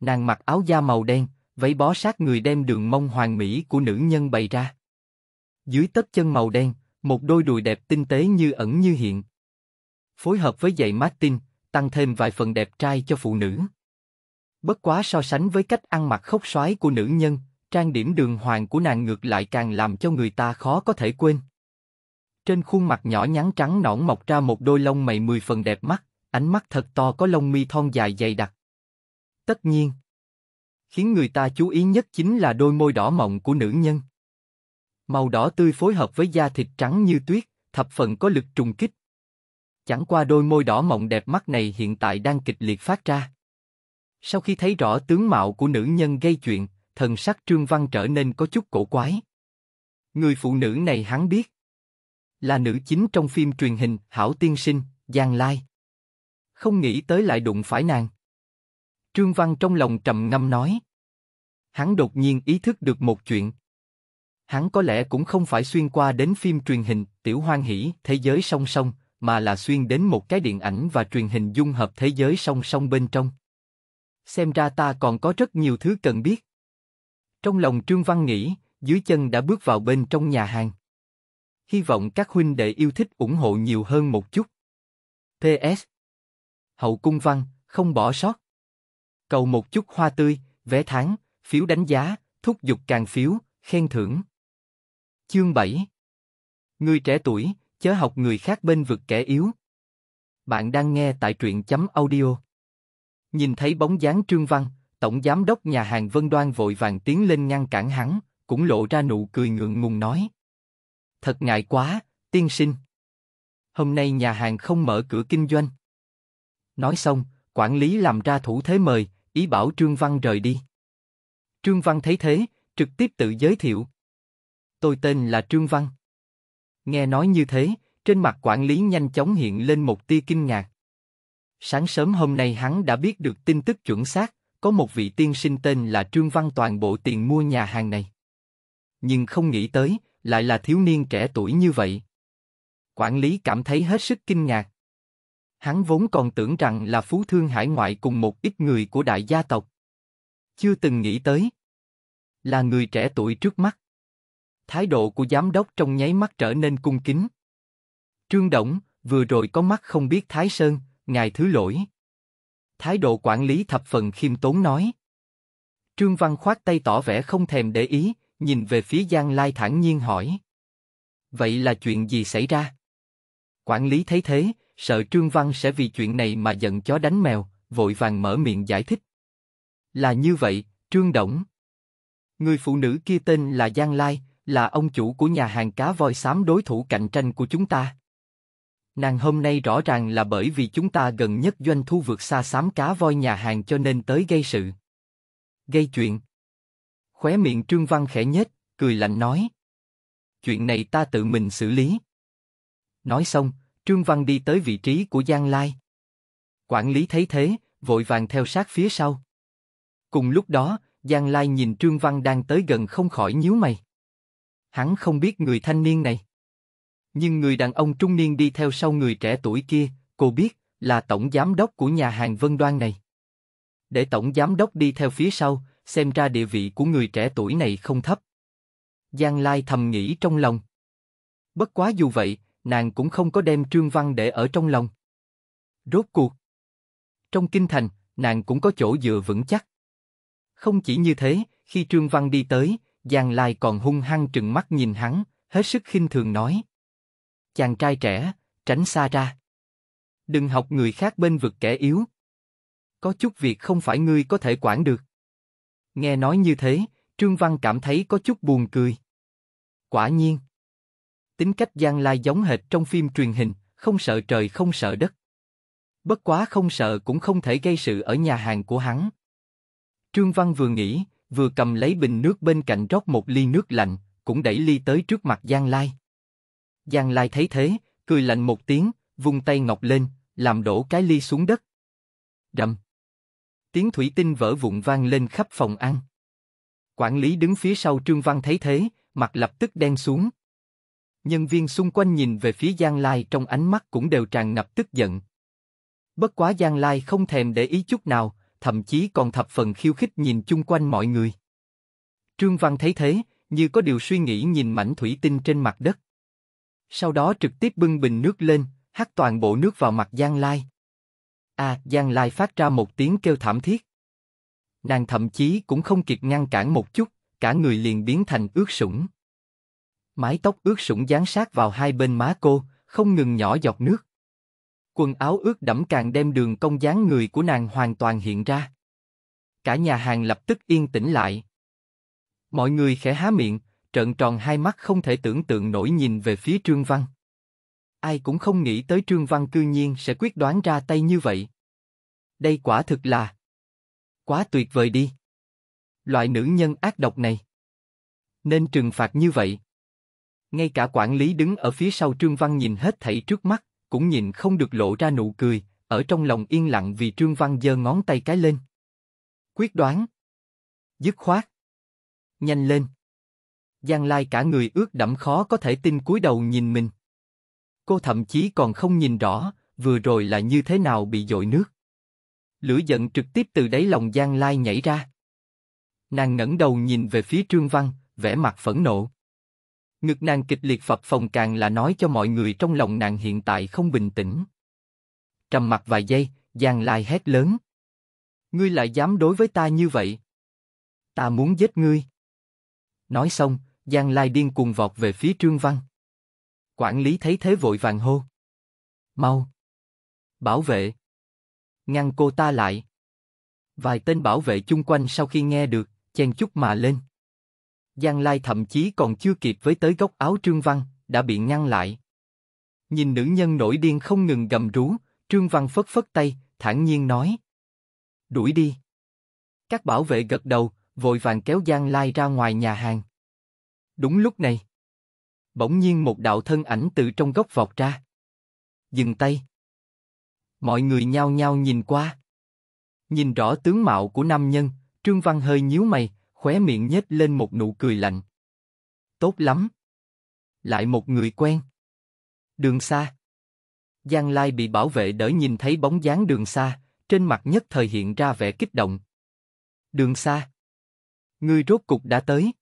A: Nàng mặc áo da màu đen, váy bó sát người đem đường mông hoàng mỹ của nữ nhân bày ra. Dưới tất chân màu đen, một đôi đùi đẹp tinh tế như ẩn như hiện. Phối hợp với giày Martin, tăng thêm vài phần đẹp trai cho phụ nữ. Bất quá so sánh với cách ăn mặc khốc soái của nữ nhân, trang điểm đường hoàng của nàng ngược lại càng làm cho người ta khó có thể quên. Trên khuôn mặt nhỏ nhắn trắng nõn mọc ra một đôi lông mày mười phần đẹp mắt, ánh mắt thật to có lông mi thon dài dày đặc. Tất nhiên, khiến người ta chú ý nhất chính là đôi môi đỏ mọng của nữ nhân. Màu đỏ tươi phối hợp với da thịt trắng như tuyết, thập phần có lực trùng kích. Chẳng qua đôi môi đỏ mọng đẹp mắt này hiện tại đang kịch liệt phát ra. Sau khi thấy rõ tướng mạo của nữ nhân gây chuyện, thần sắc Trương Văn trở nên có chút cổ quái. Người phụ nữ này hắn biết. Là nữ chính trong phim truyền hình Hảo Tiên Sinh, Giang Lai. Không nghĩ tới lại đụng phải nàng. Trương Văn trong lòng trầm ngâm nói. Hắn đột nhiên ý thức được một chuyện. Hắn có lẽ cũng không phải xuyên qua đến phim truyền hình Tiểu hoang Hỷ Thế Giới Song Song, mà là xuyên đến một cái điện ảnh và truyền hình dung hợp thế giới song song bên trong xem ra ta còn có rất nhiều thứ cần biết. Trong lòng Trương Văn nghĩ, dưới chân đã bước vào bên trong nhà hàng. Hy vọng các huynh đệ yêu thích ủng hộ nhiều hơn một chút. PS Hậu cung văn, không bỏ sót. Cầu một chút hoa tươi, vé tháng, phiếu đánh giá, thúc giục càng phiếu, khen thưởng. Chương 7 Người trẻ tuổi, chớ học người khác bên vực kẻ yếu. Bạn đang nghe tại truyện chấm audio. Nhìn thấy bóng dáng Trương Văn, tổng giám đốc nhà hàng Vân Đoan vội vàng tiến lên ngăn cản hắn, cũng lộ ra nụ cười ngượng ngùng nói: thật ngại quá, tiên sinh. Hôm nay nhà hàng không mở cửa kinh doanh. Nói xong, quản lý làm ra thủ thế mời, ý bảo Trương Văn rời đi. Trương Văn thấy thế, trực tiếp tự giới thiệu. Tôi tên là Trương Văn. Nghe nói như thế, trên mặt quản lý nhanh chóng hiện lên một tia kinh ngạc. Sáng sớm hôm nay hắn đã biết được tin tức chuẩn xác, có một vị tiên sinh tên là Trương Văn toàn bộ tiền mua nhà hàng này. Nhưng không nghĩ tới, lại là thiếu niên trẻ tuổi như vậy. Quản lý cảm thấy hết sức kinh ngạc. Hắn vốn còn tưởng rằng là phú thương hải ngoại cùng một ít người của đại gia tộc. Chưa từng nghĩ tới. Là người trẻ tuổi trước mắt. Thái độ của giám đốc trong nháy mắt trở nên cung kính. Trương Động, vừa rồi có mắt không biết Thái Sơn, ngài thứ lỗi. Thái độ quản lý thập phần khiêm tốn nói. Trương Văn khoát tay tỏ vẻ không thèm để ý, nhìn về phía Giang Lai thẳng nhiên hỏi. Vậy là chuyện gì xảy ra? Quản lý thấy thế, sợ Trương Văn sẽ vì chuyện này mà giận chó đánh mèo, vội vàng mở miệng giải thích. Là như vậy, Trương Động. Người phụ nữ kia tên là Giang Lai, là ông chủ của nhà hàng cá voi xám đối thủ cạnh tranh của chúng ta. Nàng hôm nay rõ ràng là bởi vì chúng ta gần nhất doanh thu vượt xa xám cá voi nhà hàng cho nên tới gây sự. Gây chuyện. Khóe miệng Trương Văn khẽ nhếch, cười lạnh nói. Chuyện này ta tự mình xử lý. Nói xong, Trương Văn đi tới vị trí của Giang Lai. Quản lý thấy thế, vội vàng theo sát phía sau. Cùng lúc đó, Giang Lai nhìn Trương Văn đang tới gần không khỏi nhíu mày. Hắn không biết người thanh niên này. Nhưng người đàn ông trung niên đi theo sau người trẻ tuổi kia, cô biết, là tổng giám đốc của nhà hàng Vân Đoan này. Để tổng giám đốc đi theo phía sau, xem ra địa vị của người trẻ tuổi này không thấp. Giang Lai thầm nghĩ trong lòng. Bất quá dù vậy, nàng cũng không có đem Trương Văn để ở trong lòng. Rốt cuộc. Trong kinh thành, nàng cũng có chỗ dựa vững chắc. Không chỉ như thế, khi Trương Văn đi tới, Giang Lai còn hung hăng trừng mắt nhìn hắn, hết sức khinh thường nói chàng trai trẻ, tránh xa ra. Đừng học người khác bên vực kẻ yếu. Có chút việc không phải ngươi có thể quản được. Nghe nói như thế, Trương Văn cảm thấy có chút buồn cười. Quả nhiên. Tính cách Giang Lai giống hệt trong phim truyền hình, không sợ trời không sợ đất. Bất quá không sợ cũng không thể gây sự ở nhà hàng của hắn. Trương Văn vừa nghĩ, vừa cầm lấy bình nước bên cạnh rót một ly nước lạnh, cũng đẩy ly tới trước mặt Giang Lai. Giang Lai thấy thế, cười lạnh một tiếng, vung tay ngọc lên, làm đổ cái ly xuống đất. Đầm. Tiếng thủy tinh vỡ vụn vang lên khắp phòng ăn. Quản lý đứng phía sau Trương Văn thấy thế, mặt lập tức đen xuống. Nhân viên xung quanh nhìn về phía Giang Lai trong ánh mắt cũng đều tràn ngập tức giận. Bất quá Giang Lai không thèm để ý chút nào, thậm chí còn thập phần khiêu khích nhìn chung quanh mọi người. Trương Văn thấy thế, như có điều suy nghĩ nhìn mảnh thủy tinh trên mặt đất sau đó trực tiếp bưng bình nước lên, hắt toàn bộ nước vào mặt Giang Lai. À, Giang Lai phát ra một tiếng kêu thảm thiết. Nàng thậm chí cũng không kịp ngăn cản một chút, cả người liền biến thành ướt sũng. Mái tóc ướt sũng dán sát vào hai bên má cô, không ngừng nhỏ giọt nước. Quần áo ướt đẫm càng đem đường cong dáng người của nàng hoàn toàn hiện ra. Cả nhà hàng lập tức yên tĩnh lại. Mọi người khẽ há miệng, trợn tròn hai mắt không thể tưởng tượng nổi nhìn về phía Trương Văn. Ai cũng không nghĩ tới Trương Văn cư nhiên sẽ quyết đoán ra tay như vậy. Đây quả thực là quá tuyệt vời đi. Loại nữ nhân ác độc này nên trừng phạt như vậy. Ngay cả quản lý đứng ở phía sau Trương Văn nhìn hết thảy trước mắt, cũng nhìn không được lộ ra nụ cười, ở trong lòng yên lặng vì Trương Văn giơ ngón tay cái lên. Quyết đoán. Dứt khoát. Nhanh lên. Giang Lai cả người ướt đẫm khó có thể tin cúi đầu nhìn mình. Cô thậm chí còn không nhìn rõ, vừa rồi là như thế nào bị dội nước. Lửa giận trực tiếp từ đáy lòng Giang Lai nhảy ra. Nàng ngẩng đầu nhìn về phía Trương Văn, vẻ mặt phẫn nộ. Ngực nàng kịch liệt phập phồng càng là nói cho mọi người trong lòng nàng hiện tại không bình tĩnh. Trầm mặt vài giây, Giang Lai hét lớn. Ngươi lại dám đối với ta như vậy? Ta muốn giết ngươi. Nói xong, Giang Lai điên cuồng vọt về phía Trương Văn. Quản lý thấy thế vội vàng hô. Mau! Bảo vệ! Ngăn cô ta lại! Vài tên bảo vệ chung quanh sau khi nghe được, chen chút mà lên. Giang Lai thậm chí còn chưa kịp với tới góc áo Trương Văn, đã bị ngăn lại. Nhìn nữ nhân nổi điên không ngừng gầm rú, Trương Văn phất phất tay, thản nhiên nói. Đuổi đi! Các bảo vệ gật đầu, vội vàng kéo Giang Lai ra ngoài nhà hàng. Đúng lúc này, bỗng nhiên một đạo thân ảnh từ trong góc vọt ra. Dừng tay. Mọi người nhao nhao nhìn qua. Nhìn rõ tướng mạo của nam nhân, Trương Văn hơi nhíu mày, khóe miệng nhếch lên một nụ cười lạnh. Tốt lắm. Lại một người quen. Đường xa. Giang Lai bị bảo vệ đỡ nhìn thấy bóng dáng đường xa, trên mặt nhất thời hiện ra vẻ kích động. Đường xa. Ngươi rốt cục đã tới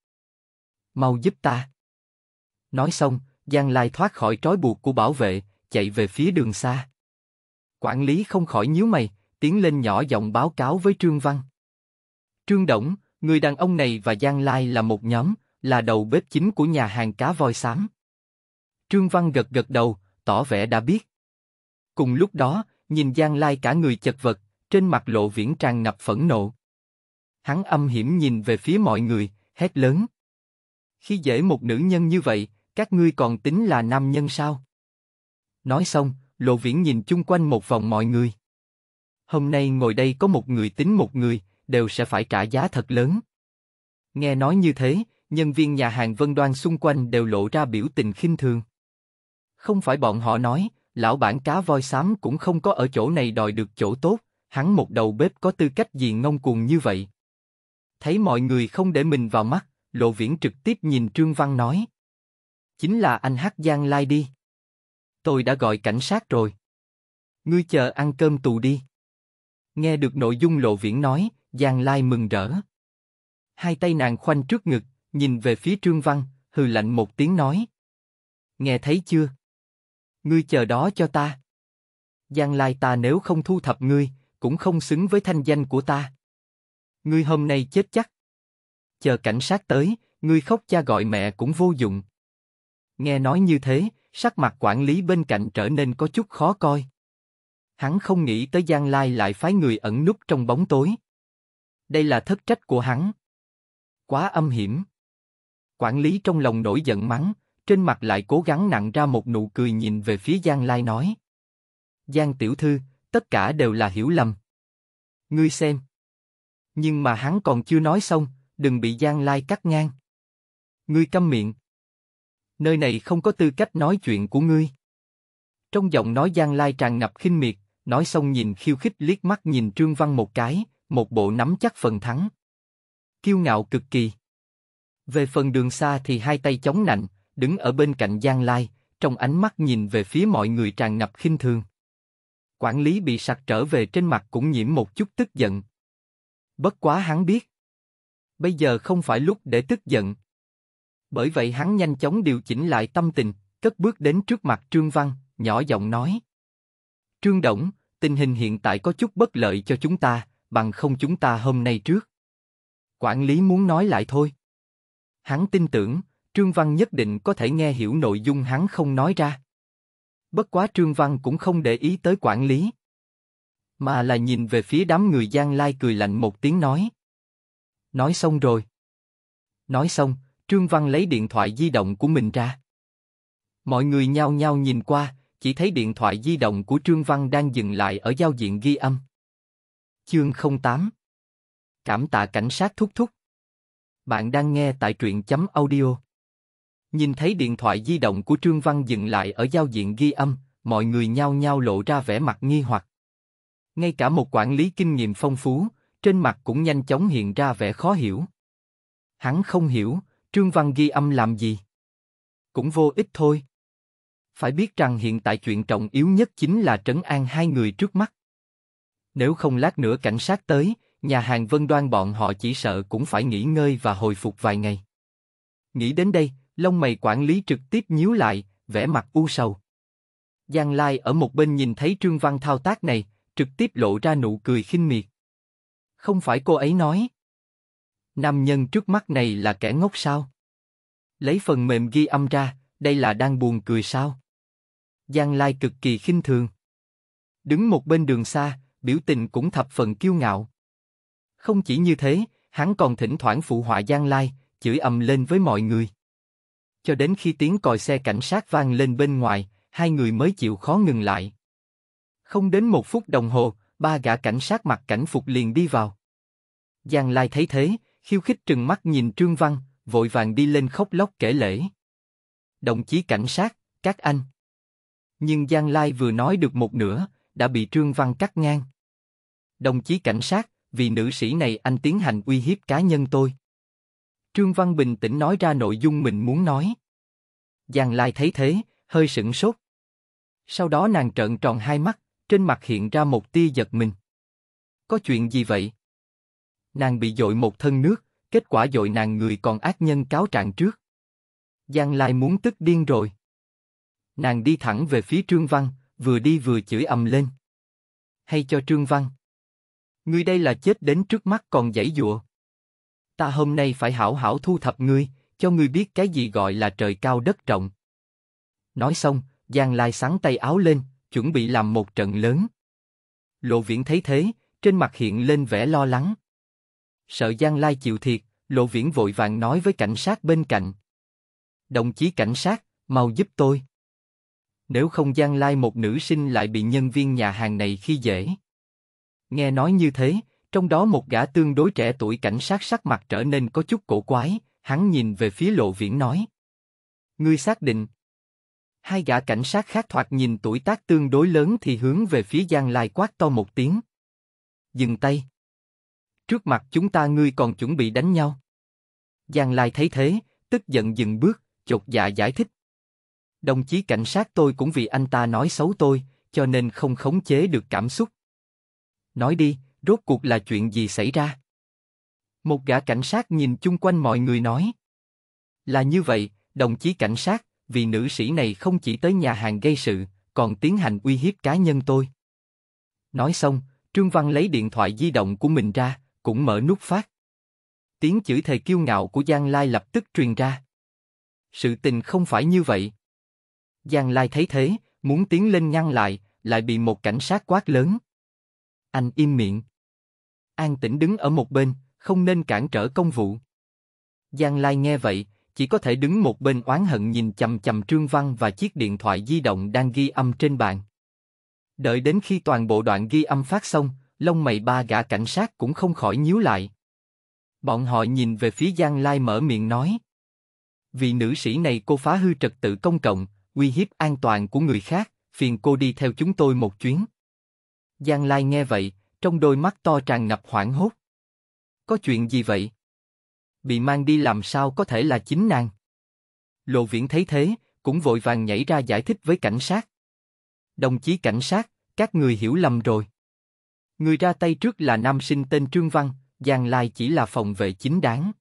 A: mau giúp ta. Nói xong, Giang Lai thoát khỏi trói buộc của bảo vệ, chạy về phía đường xa. Quản lý không khỏi nhíu mày, tiến lên nhỏ giọng báo cáo với Trương Văn. Trương Đổng, người đàn ông này và Giang Lai là một nhóm, là đầu bếp chính của nhà hàng cá voi xám. Trương Văn gật gật đầu, tỏ vẻ đã biết. Cùng lúc đó, nhìn Giang Lai cả người chật vật, trên mặt lộ viễn tràn ngập phẫn nộ. Hắn âm hiểm nhìn về phía mọi người, hét lớn. Khi dễ một nữ nhân như vậy, các ngươi còn tính là nam nhân sao? Nói xong, Lộ Viễn nhìn chung quanh một vòng mọi người. Hôm nay ngồi đây có một người tính một người, đều sẽ phải trả giá thật lớn. Nghe nói như thế, nhân viên nhà hàng Vân Đoan xung quanh đều lộ ra biểu tình khinh thường. Không phải bọn họ nói, lão bản cá voi xám cũng không có ở chỗ này đòi được chỗ tốt, hắn một đầu bếp có tư cách gì ngông cuồng như vậy. Thấy mọi người không để mình vào mắt, Lộ Viễn trực tiếp nhìn Trương Văn nói. Chính là anh Hát Giang Lai đi. Tôi đã gọi cảnh sát rồi. Ngươi chờ ăn cơm tù đi. Nghe được nội dung Lộ Viễn nói, Giang Lai mừng rỡ. Hai tay nàng khoanh trước ngực, nhìn về phía Trương Văn, hừ lạnh một tiếng nói. Nghe thấy chưa? Ngươi chờ đó cho ta. Giang Lai ta nếu không thu thập ngươi, cũng không xứng với thanh danh của ta. Ngươi hôm nay chết chắc chờ cảnh sát tới, ngươi khóc cha gọi mẹ cũng vô dụng. Nghe nói như thế, sắc mặt quản lý bên cạnh trở nên có chút khó coi. Hắn không nghĩ tới Giang Lai lại phái người ẩn núp trong bóng tối. Đây là thất trách của hắn. Quá âm hiểm. Quản lý trong lòng nổi giận mắng, trên mặt lại cố gắng nặng ra một nụ cười nhìn về phía Giang Lai nói. Giang tiểu thư, tất cả đều là hiểu lầm. Ngươi xem. Nhưng mà hắn còn chưa nói xong, đừng bị Giang Lai cắt ngang. Ngươi câm miệng. Nơi này không có tư cách nói chuyện của ngươi. Trong giọng nói Giang Lai tràn ngập khinh miệt, nói xong nhìn khiêu khích liếc mắt nhìn Trương Văn một cái, một bộ nắm chắc phần thắng. Kiêu ngạo cực kỳ. Về phần đường xa thì hai tay chống nạnh, đứng ở bên cạnh Giang Lai, trong ánh mắt nhìn về phía mọi người tràn ngập khinh thường. Quản lý bị sặc trở về trên mặt cũng nhiễm một chút tức giận. Bất quá hắn biết, bây giờ không phải lúc để tức giận. Bởi vậy hắn nhanh chóng điều chỉnh lại tâm tình, cất bước đến trước mặt Trương Văn, nhỏ giọng nói. Trương Động, tình hình hiện tại có chút bất lợi cho chúng ta, bằng không chúng ta hôm nay trước. Quản lý muốn nói lại thôi. Hắn tin tưởng, Trương Văn nhất định có thể nghe hiểu nội dung hắn không nói ra. Bất quá Trương Văn cũng không để ý tới quản lý. Mà là nhìn về phía đám người Giang Lai cười lạnh một tiếng nói. Nói xong rồi. Nói xong, Trương Văn lấy điện thoại di động của mình ra. Mọi người nhao nhao nhìn qua, chỉ thấy điện thoại di động của Trương Văn đang dừng lại ở giao diện ghi âm. Chương 08 Cảm tạ cảnh sát thúc thúc. Bạn đang nghe tại truyện chấm audio. Nhìn thấy điện thoại di động của Trương Văn dừng lại ở giao diện ghi âm, mọi người nhao nhao lộ ra vẻ mặt nghi hoặc. Ngay cả một quản lý kinh nghiệm phong phú, trên mặt cũng nhanh chóng hiện ra vẻ khó hiểu. Hắn không hiểu, Trương Văn ghi âm làm gì? Cũng vô ích thôi. Phải biết rằng hiện tại chuyện trọng yếu nhất chính là trấn an hai người trước mắt. Nếu không lát nữa cảnh sát tới, nhà hàng Vân Đoan bọn họ chỉ sợ cũng phải nghỉ ngơi và hồi phục vài ngày. Nghĩ đến đây, lông mày quản lý trực tiếp nhíu lại, vẻ mặt u sầu. Giang Lai ở một bên nhìn thấy Trương Văn thao tác này, trực tiếp lộ ra nụ cười khinh miệt. Không phải cô ấy nói. Nam nhân trước mắt này là kẻ ngốc sao? Lấy phần mềm ghi âm ra, đây là đang buồn cười sao? Giang Lai cực kỳ khinh thường. Đứng một bên đường xa, biểu tình cũng thập phần kiêu ngạo. Không chỉ như thế, hắn còn thỉnh thoảng phụ họa Giang Lai, chửi ầm lên với mọi người. Cho đến khi tiếng còi xe cảnh sát vang lên bên ngoài, hai người mới chịu khó ngừng lại. Không đến một phút đồng hồ, ba gã cảnh sát mặc cảnh phục liền đi vào. Giang Lai thấy thế, khiêu khích trừng mắt nhìn Trương Văn, vội vàng đi lên khóc lóc kể lễ. Đồng chí cảnh sát, các anh. Nhưng Giang Lai vừa nói được một nửa, đã bị Trương Văn cắt ngang. Đồng chí cảnh sát, vì nữ sĩ này anh tiến hành uy hiếp cá nhân tôi. Trương Văn bình tĩnh nói ra nội dung mình muốn nói. Giang Lai thấy thế, hơi sững sốt. Sau đó nàng trợn tròn hai mắt, trên mặt hiện ra một tia giật mình. Có chuyện gì vậy? Nàng bị dội một thân nước, kết quả dội nàng người còn ác nhân cáo trạng trước. Giang Lai muốn tức điên rồi. Nàng đi thẳng về phía Trương Văn, vừa đi vừa chửi ầm lên. Hay cho Trương Văn. Ngươi đây là chết đến trước mắt còn dãy dụa. Ta hôm nay phải hảo hảo thu thập ngươi, cho ngươi biết cái gì gọi là trời cao đất rộng. Nói xong, Giang Lai sáng tay áo lên, chuẩn bị làm một trận lớn. Lộ Viễn thấy thế, trên mặt hiện lên vẻ lo lắng. Sợ Giang Lai chịu thiệt, Lộ Viễn vội vàng nói với cảnh sát bên cạnh. Đồng chí cảnh sát, mau giúp tôi. Nếu không Giang Lai một nữ sinh lại bị nhân viên nhà hàng này khi dễ. Nghe nói như thế, trong đó một gã tương đối trẻ tuổi cảnh sát sắc mặt trở nên có chút cổ quái, hắn nhìn về phía Lộ Viễn nói. Ngươi xác định, hai gã cảnh sát khác thoạt nhìn tuổi tác tương đối lớn thì hướng về phía Giang Lai quát to một tiếng. Dừng tay. Trước mặt chúng ta ngươi còn chuẩn bị đánh nhau. Giang Lai thấy thế, tức giận dừng bước, chột dạ giải thích. Đồng chí cảnh sát tôi cũng vì anh ta nói xấu tôi, cho nên không khống chế được cảm xúc. Nói đi, rốt cuộc là chuyện gì xảy ra? Một gã cảnh sát nhìn chung quanh mọi người nói. Là như vậy, đồng chí cảnh sát, vì nữ sĩ này không chỉ tới nhà hàng gây sự, còn tiến hành uy hiếp cá nhân tôi. Nói xong, Trương Văn lấy điện thoại di động của mình ra, cũng mở nút phát. Tiếng chửi thề kiêu ngạo của Giang Lai lập tức truyền ra. Sự tình không phải như vậy. Giang Lai thấy thế, muốn tiến lên ngăn lại, lại bị một cảnh sát quát lớn. Anh im miệng. An tĩnh đứng ở một bên, không nên cản trở công vụ. Giang Lai nghe vậy, chỉ có thể đứng một bên oán hận nhìn chầm chầm Trương Văn và chiếc điện thoại di động đang ghi âm trên bàn. Đợi đến khi toàn bộ đoạn ghi âm phát xong, lông mày ba gã cảnh sát cũng không khỏi nhíu lại. Bọn họ nhìn về phía Giang Lai mở miệng nói. Vì nữ sĩ này cô phá hư trật tự công cộng, uy hiếp an toàn của người khác, phiền cô đi theo chúng tôi một chuyến. Giang Lai nghe vậy, trong đôi mắt to tràn ngập hoảng hốt. Có chuyện gì vậy? bị mang đi làm sao có thể là chính nàng. Lộ Viễn thấy thế, cũng vội vàng nhảy ra giải thích với cảnh sát. Đồng chí cảnh sát, các người hiểu lầm rồi. Người ra tay trước là nam sinh tên Trương Văn, Giang Lai chỉ là phòng vệ chính đáng.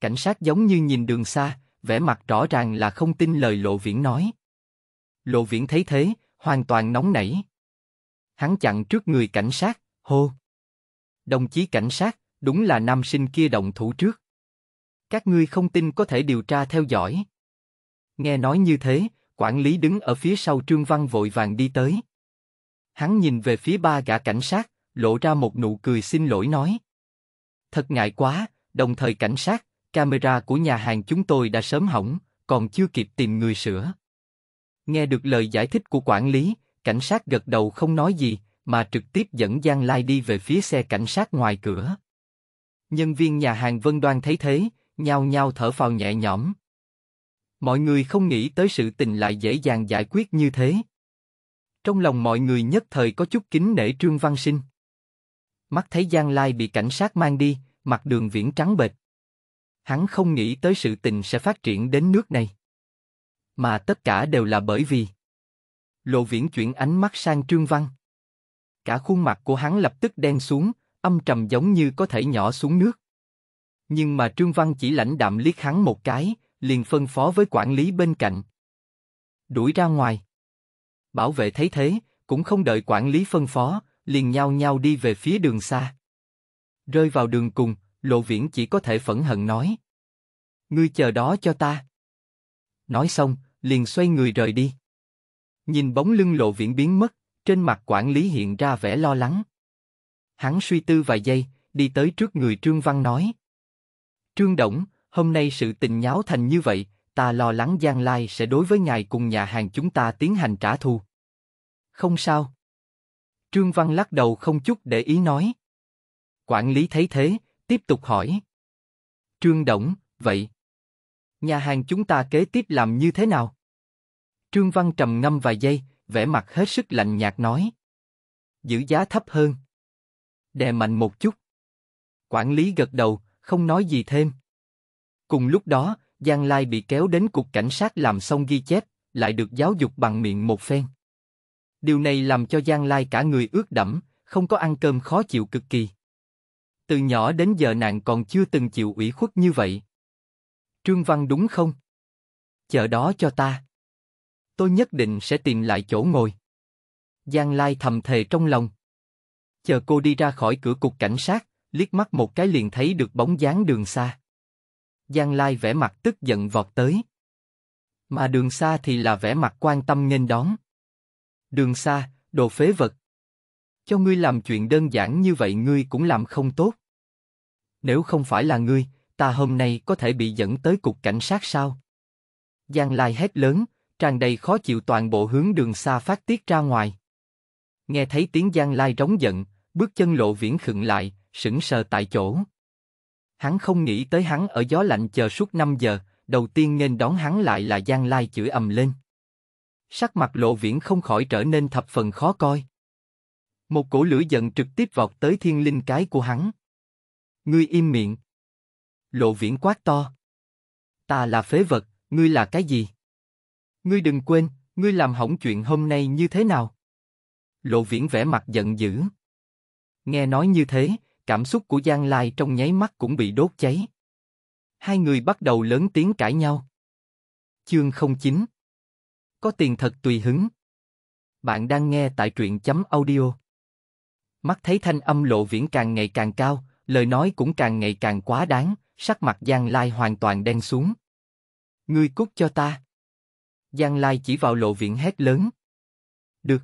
A: Cảnh sát giống như nhìn đường xa, vẻ mặt rõ ràng là không tin lời Lộ Viễn nói. Lộ Viễn thấy thế, hoàn toàn nóng nảy. Hắn chặn trước người cảnh sát, hô. Đồng chí cảnh sát, đúng là nam sinh kia động thủ trước. Các ngươi không tin có thể điều tra theo dõi. Nghe nói như thế, quản lý đứng ở phía sau Trương Văn vội vàng đi tới. Hắn nhìn về phía ba gã cảnh sát, lộ ra một nụ cười xin lỗi nói. Thật ngại quá, đồng thời cảnh sát, camera của nhà hàng chúng tôi đã sớm hỏng, còn chưa kịp tìm người sửa. Nghe được lời giải thích của quản lý, cảnh sát gật đầu không nói gì, mà trực tiếp dẫn Giang Lai đi về phía xe cảnh sát ngoài cửa. Nhân viên nhà hàng Vân Đoan thấy thế, nhao nhao thở phào nhẹ nhõm. Mọi người không nghĩ tới sự tình lại dễ dàng giải quyết như thế. Trong lòng mọi người nhất thời có chút kính nể Trương Văn Sinh. Mắt thấy Giang Lai bị cảnh sát mang đi, mặt đường viễn trắng bệch. Hắn không nghĩ tới sự tình sẽ phát triển đến nước này. Mà tất cả đều là bởi vì Lộ Viễn chuyển ánh mắt sang Trương Văn. Cả khuôn mặt của hắn lập tức đen xuống, âm trầm giống như có thể nhỏ xuống nước. Nhưng mà Trương Văn chỉ lãnh đạm liếc hắn một cái, liền phân phó với quản lý bên cạnh. Đuổi ra ngoài. Bảo vệ thấy thế, cũng không đợi quản lý phân phó, liền nhau nhau đi về phía đường xa. Rơi vào đường cùng, Lộ Viễn chỉ có thể phẫn hận nói. Ngươi chờ đó cho ta. Nói xong, liền xoay người rời đi. Nhìn bóng lưng Lộ Viễn biến mất, trên mặt quản lý hiện ra vẻ lo lắng. Hắn suy tư vài giây, đi tới trước người Trương Văn nói. Trương Đổng, hôm nay sự tình nháo thành như vậy, ta lo lắng Giang Lai sẽ đối với ngài cùng nhà hàng chúng ta tiến hành trả thù. Không sao. Trương Văn lắc đầu không chút để ý nói. Quản lý thấy thế, tiếp tục hỏi. Trương Đổng, vậy. Nhà hàng chúng ta kế tiếp làm như thế nào? Trương Văn trầm ngâm vài giây, vẻ mặt hết sức lạnh nhạt nói. Giữ giá thấp hơn. Đè mạnh một chút. Quản lý gật đầu, không nói gì thêm. Cùng lúc đó, Giang Lai bị kéo đến cục cảnh sát làm xong ghi chép, lại được giáo dục bằng miệng một phen. Điều này làm cho Giang Lai cả người ướt đẫm, không có ăn cơm khó chịu cực kỳ. Từ nhỏ đến giờ nàng còn chưa từng chịu ủy khuất như vậy. Trương Văn đúng không? Chờ đó cho ta. Tôi nhất định sẽ tìm lại chỗ ngồi. Giang Lai thầm thề trong lòng. Chờ cô đi ra khỏi cửa cục cảnh sát, liếc mắt một cái liền thấy được bóng dáng đường xa. Giang Lai vẻ mặt tức giận vọt tới. Mà đường xa thì là vẻ mặt quan tâm nghênh đón. Đường xa, đồ phế vật. Cho ngươi làm chuyện đơn giản như vậy ngươi cũng làm không tốt. Nếu không phải là ngươi, ta hôm nay có thể bị dẫn tới cục cảnh sát sao? Giang Lai hét lớn, tràn đầy khó chịu toàn bộ hướng đường xa phát tiết ra ngoài. Nghe thấy tiếng Giang Lai rống giận, bước chân lộ viễn khựng lại, sững sờ tại chỗ. Hắn không nghĩ tới hắn ở gió lạnh chờ suốt 5 giờ, đầu tiên nên đón hắn lại là Giang Lai chửi ầm lên. Sắc mặt lộ viễn không khỏi trở nên thập phần khó coi. Một cổ lửa giận trực tiếp vọt tới thiên linh cái của hắn. Ngươi im miệng. Lộ viễn quát to. Ta là phế vật, ngươi là cái gì? Ngươi đừng quên, ngươi làm hỏng chuyện hôm nay như thế nào? Lộ viễn vẻ mặt giận dữ. Nghe nói như thế, cảm xúc của Giang Lai trong nháy mắt cũng bị đốt cháy. Hai người bắt đầu lớn tiếng cãi nhau. Chương 09 Có tiền thật tùy hứng. Bạn đang nghe tại truyện chấm audio. Mắt thấy thanh âm lộ viễn càng ngày càng cao, lời nói cũng càng ngày càng quá đáng, sắc mặt Giang Lai hoàn toàn đen xuống. Ngươi cút cho ta. Giang Lai chỉ vào lộ viễn hét lớn. Được.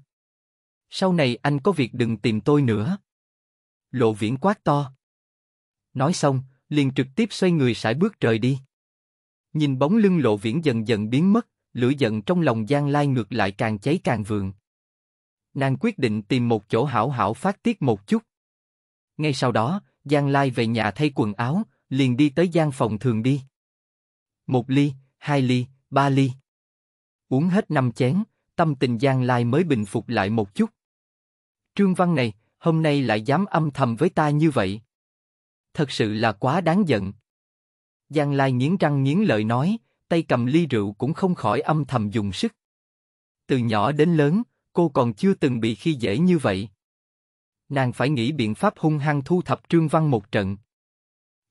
A: Sau này anh có việc đừng tìm tôi nữa. Lộ viễn quát to. Nói xong, liền trực tiếp xoay người sải bước rời đi. Nhìn bóng lưng lộ viễn dần dần biến mất, lửa giận trong lòng Giang Lai ngược lại càng cháy càng vượng. Nàng quyết định tìm một chỗ hảo hảo phát tiết một chút. Ngay sau đó, Giang Lai về nhà thay quần áo, liền đi tới gian phòng thường đi. Một ly, hai ly, ba ly. Uống hết năm chén, tâm tình Giang Lai mới bình phục lại một chút. Trương Văn này, hôm nay lại dám âm thầm với ta như vậy. Thật sự là quá đáng giận. Giang Lai nghiến răng nghiến lợi nói, tay cầm ly rượu cũng không khỏi âm thầm dùng sức. Từ nhỏ đến lớn, cô còn chưa từng bị khi dễ như vậy. Nàng phải nghĩ biện pháp hung hăng thu thập Trương Văn một trận.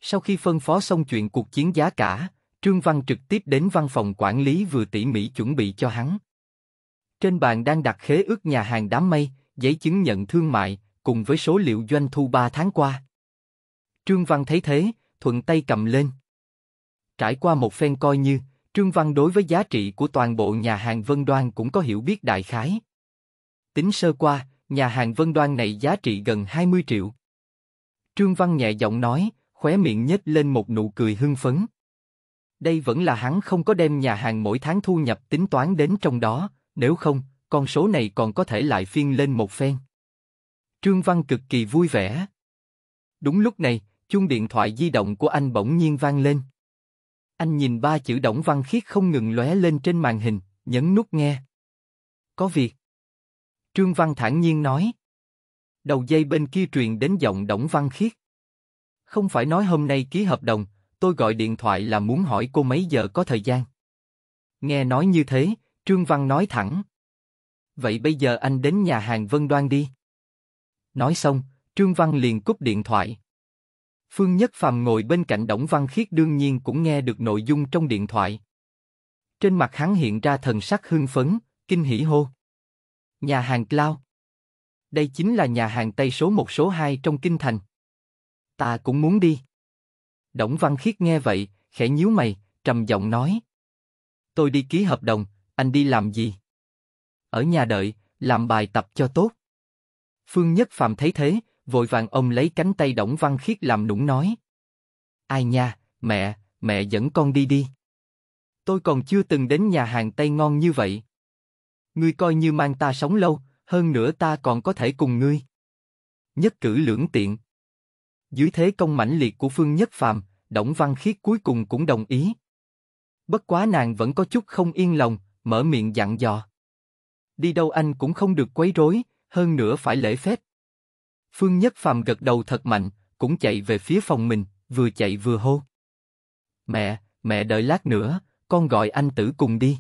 A: Sau khi phân phó xong chuyện cuộc chiến giá cả, Trương Văn trực tiếp đến văn phòng quản lý vừa tỉ mỉ chuẩn bị cho hắn. Trên bàn đang đặt khế ước nhà hàng đám mây, giấy chứng nhận thương mại, cùng với số liệu doanh thu 3 tháng qua. Trương Văn thấy thế, thuận tay cầm lên. Trải qua một phen coi như, Trương Văn đối với giá trị của toàn bộ nhà hàng Vân Đoan cũng có hiểu biết đại khái. Tính sơ qua, nhà hàng Vân Đoan này giá trị gần 20 triệu. Trương Văn nhẹ giọng nói, khóe miệng nhếch lên một nụ cười hưng phấn. Đây vẫn là hắn không có đem nhà hàng mỗi tháng thu nhập tính toán đến trong đó, nếu không, con số này còn có thể lại phiên lên một phen. Trương Văn cực kỳ vui vẻ. Đúng lúc này, chuông điện thoại di động của anh bỗng nhiên vang lên. Anh nhìn ba chữ Đổng Văn Khiết không ngừng lóe lên trên màn hình, nhấn nút nghe. Có việc. Trương Văn thản nhiên nói. Đầu dây bên kia truyền đến giọng Đổng Văn Khiết. Không phải nói hôm nay ký hợp đồng, tôi gọi điện thoại là muốn hỏi cô mấy giờ có thời gian. Nghe nói như thế, Trương Văn nói thẳng. Vậy bây giờ anh đến nhà hàng Vân Đoan đi. Nói xong, Trương Văn liền cúp điện thoại. Phương Nhất Phàm ngồi bên cạnh Đổng Văn Khiết đương nhiên cũng nghe được nội dung trong điện thoại. Trên mặt hắn hiện ra thần sắc hưng phấn, kinh hỉ hô. Nhà hàng Cloud. Đây chính là nhà hàng Tây số một số 2 trong kinh thành. Ta cũng muốn đi. Đổng Văn Khiết nghe vậy, khẽ nhíu mày, trầm giọng nói. Tôi đi ký hợp đồng, anh đi làm gì? Ở nhà đợi, làm bài tập cho tốt. Phương Nhất Phạm thấy thế, vội vàng ông lấy cánh tay Đổng Văn Khiết làm nũng nói. Ai nha, mẹ, mẹ dẫn con đi đi. Tôi còn chưa từng đến nhà hàng Tây ngon như vậy. Ngươi coi như mang ta sống lâu, hơn nữa ta còn có thể cùng ngươi. Nhất cử lưỡng tiện. Dưới thế công mãnh liệt của Phương Nhất Phạm, Đổng Văn Khiết cuối cùng cũng đồng ý. Bất quá nàng vẫn có chút không yên lòng, mở miệng dặn dò. Đi đâu anh cũng không được quấy rối, hơn nữa phải lễ phép. Phương Nhất Phàm gật đầu thật mạnh, cũng chạy về phía phòng mình, vừa chạy vừa hô. Mẹ, mẹ đợi lát nữa, con gọi anh tử cùng đi.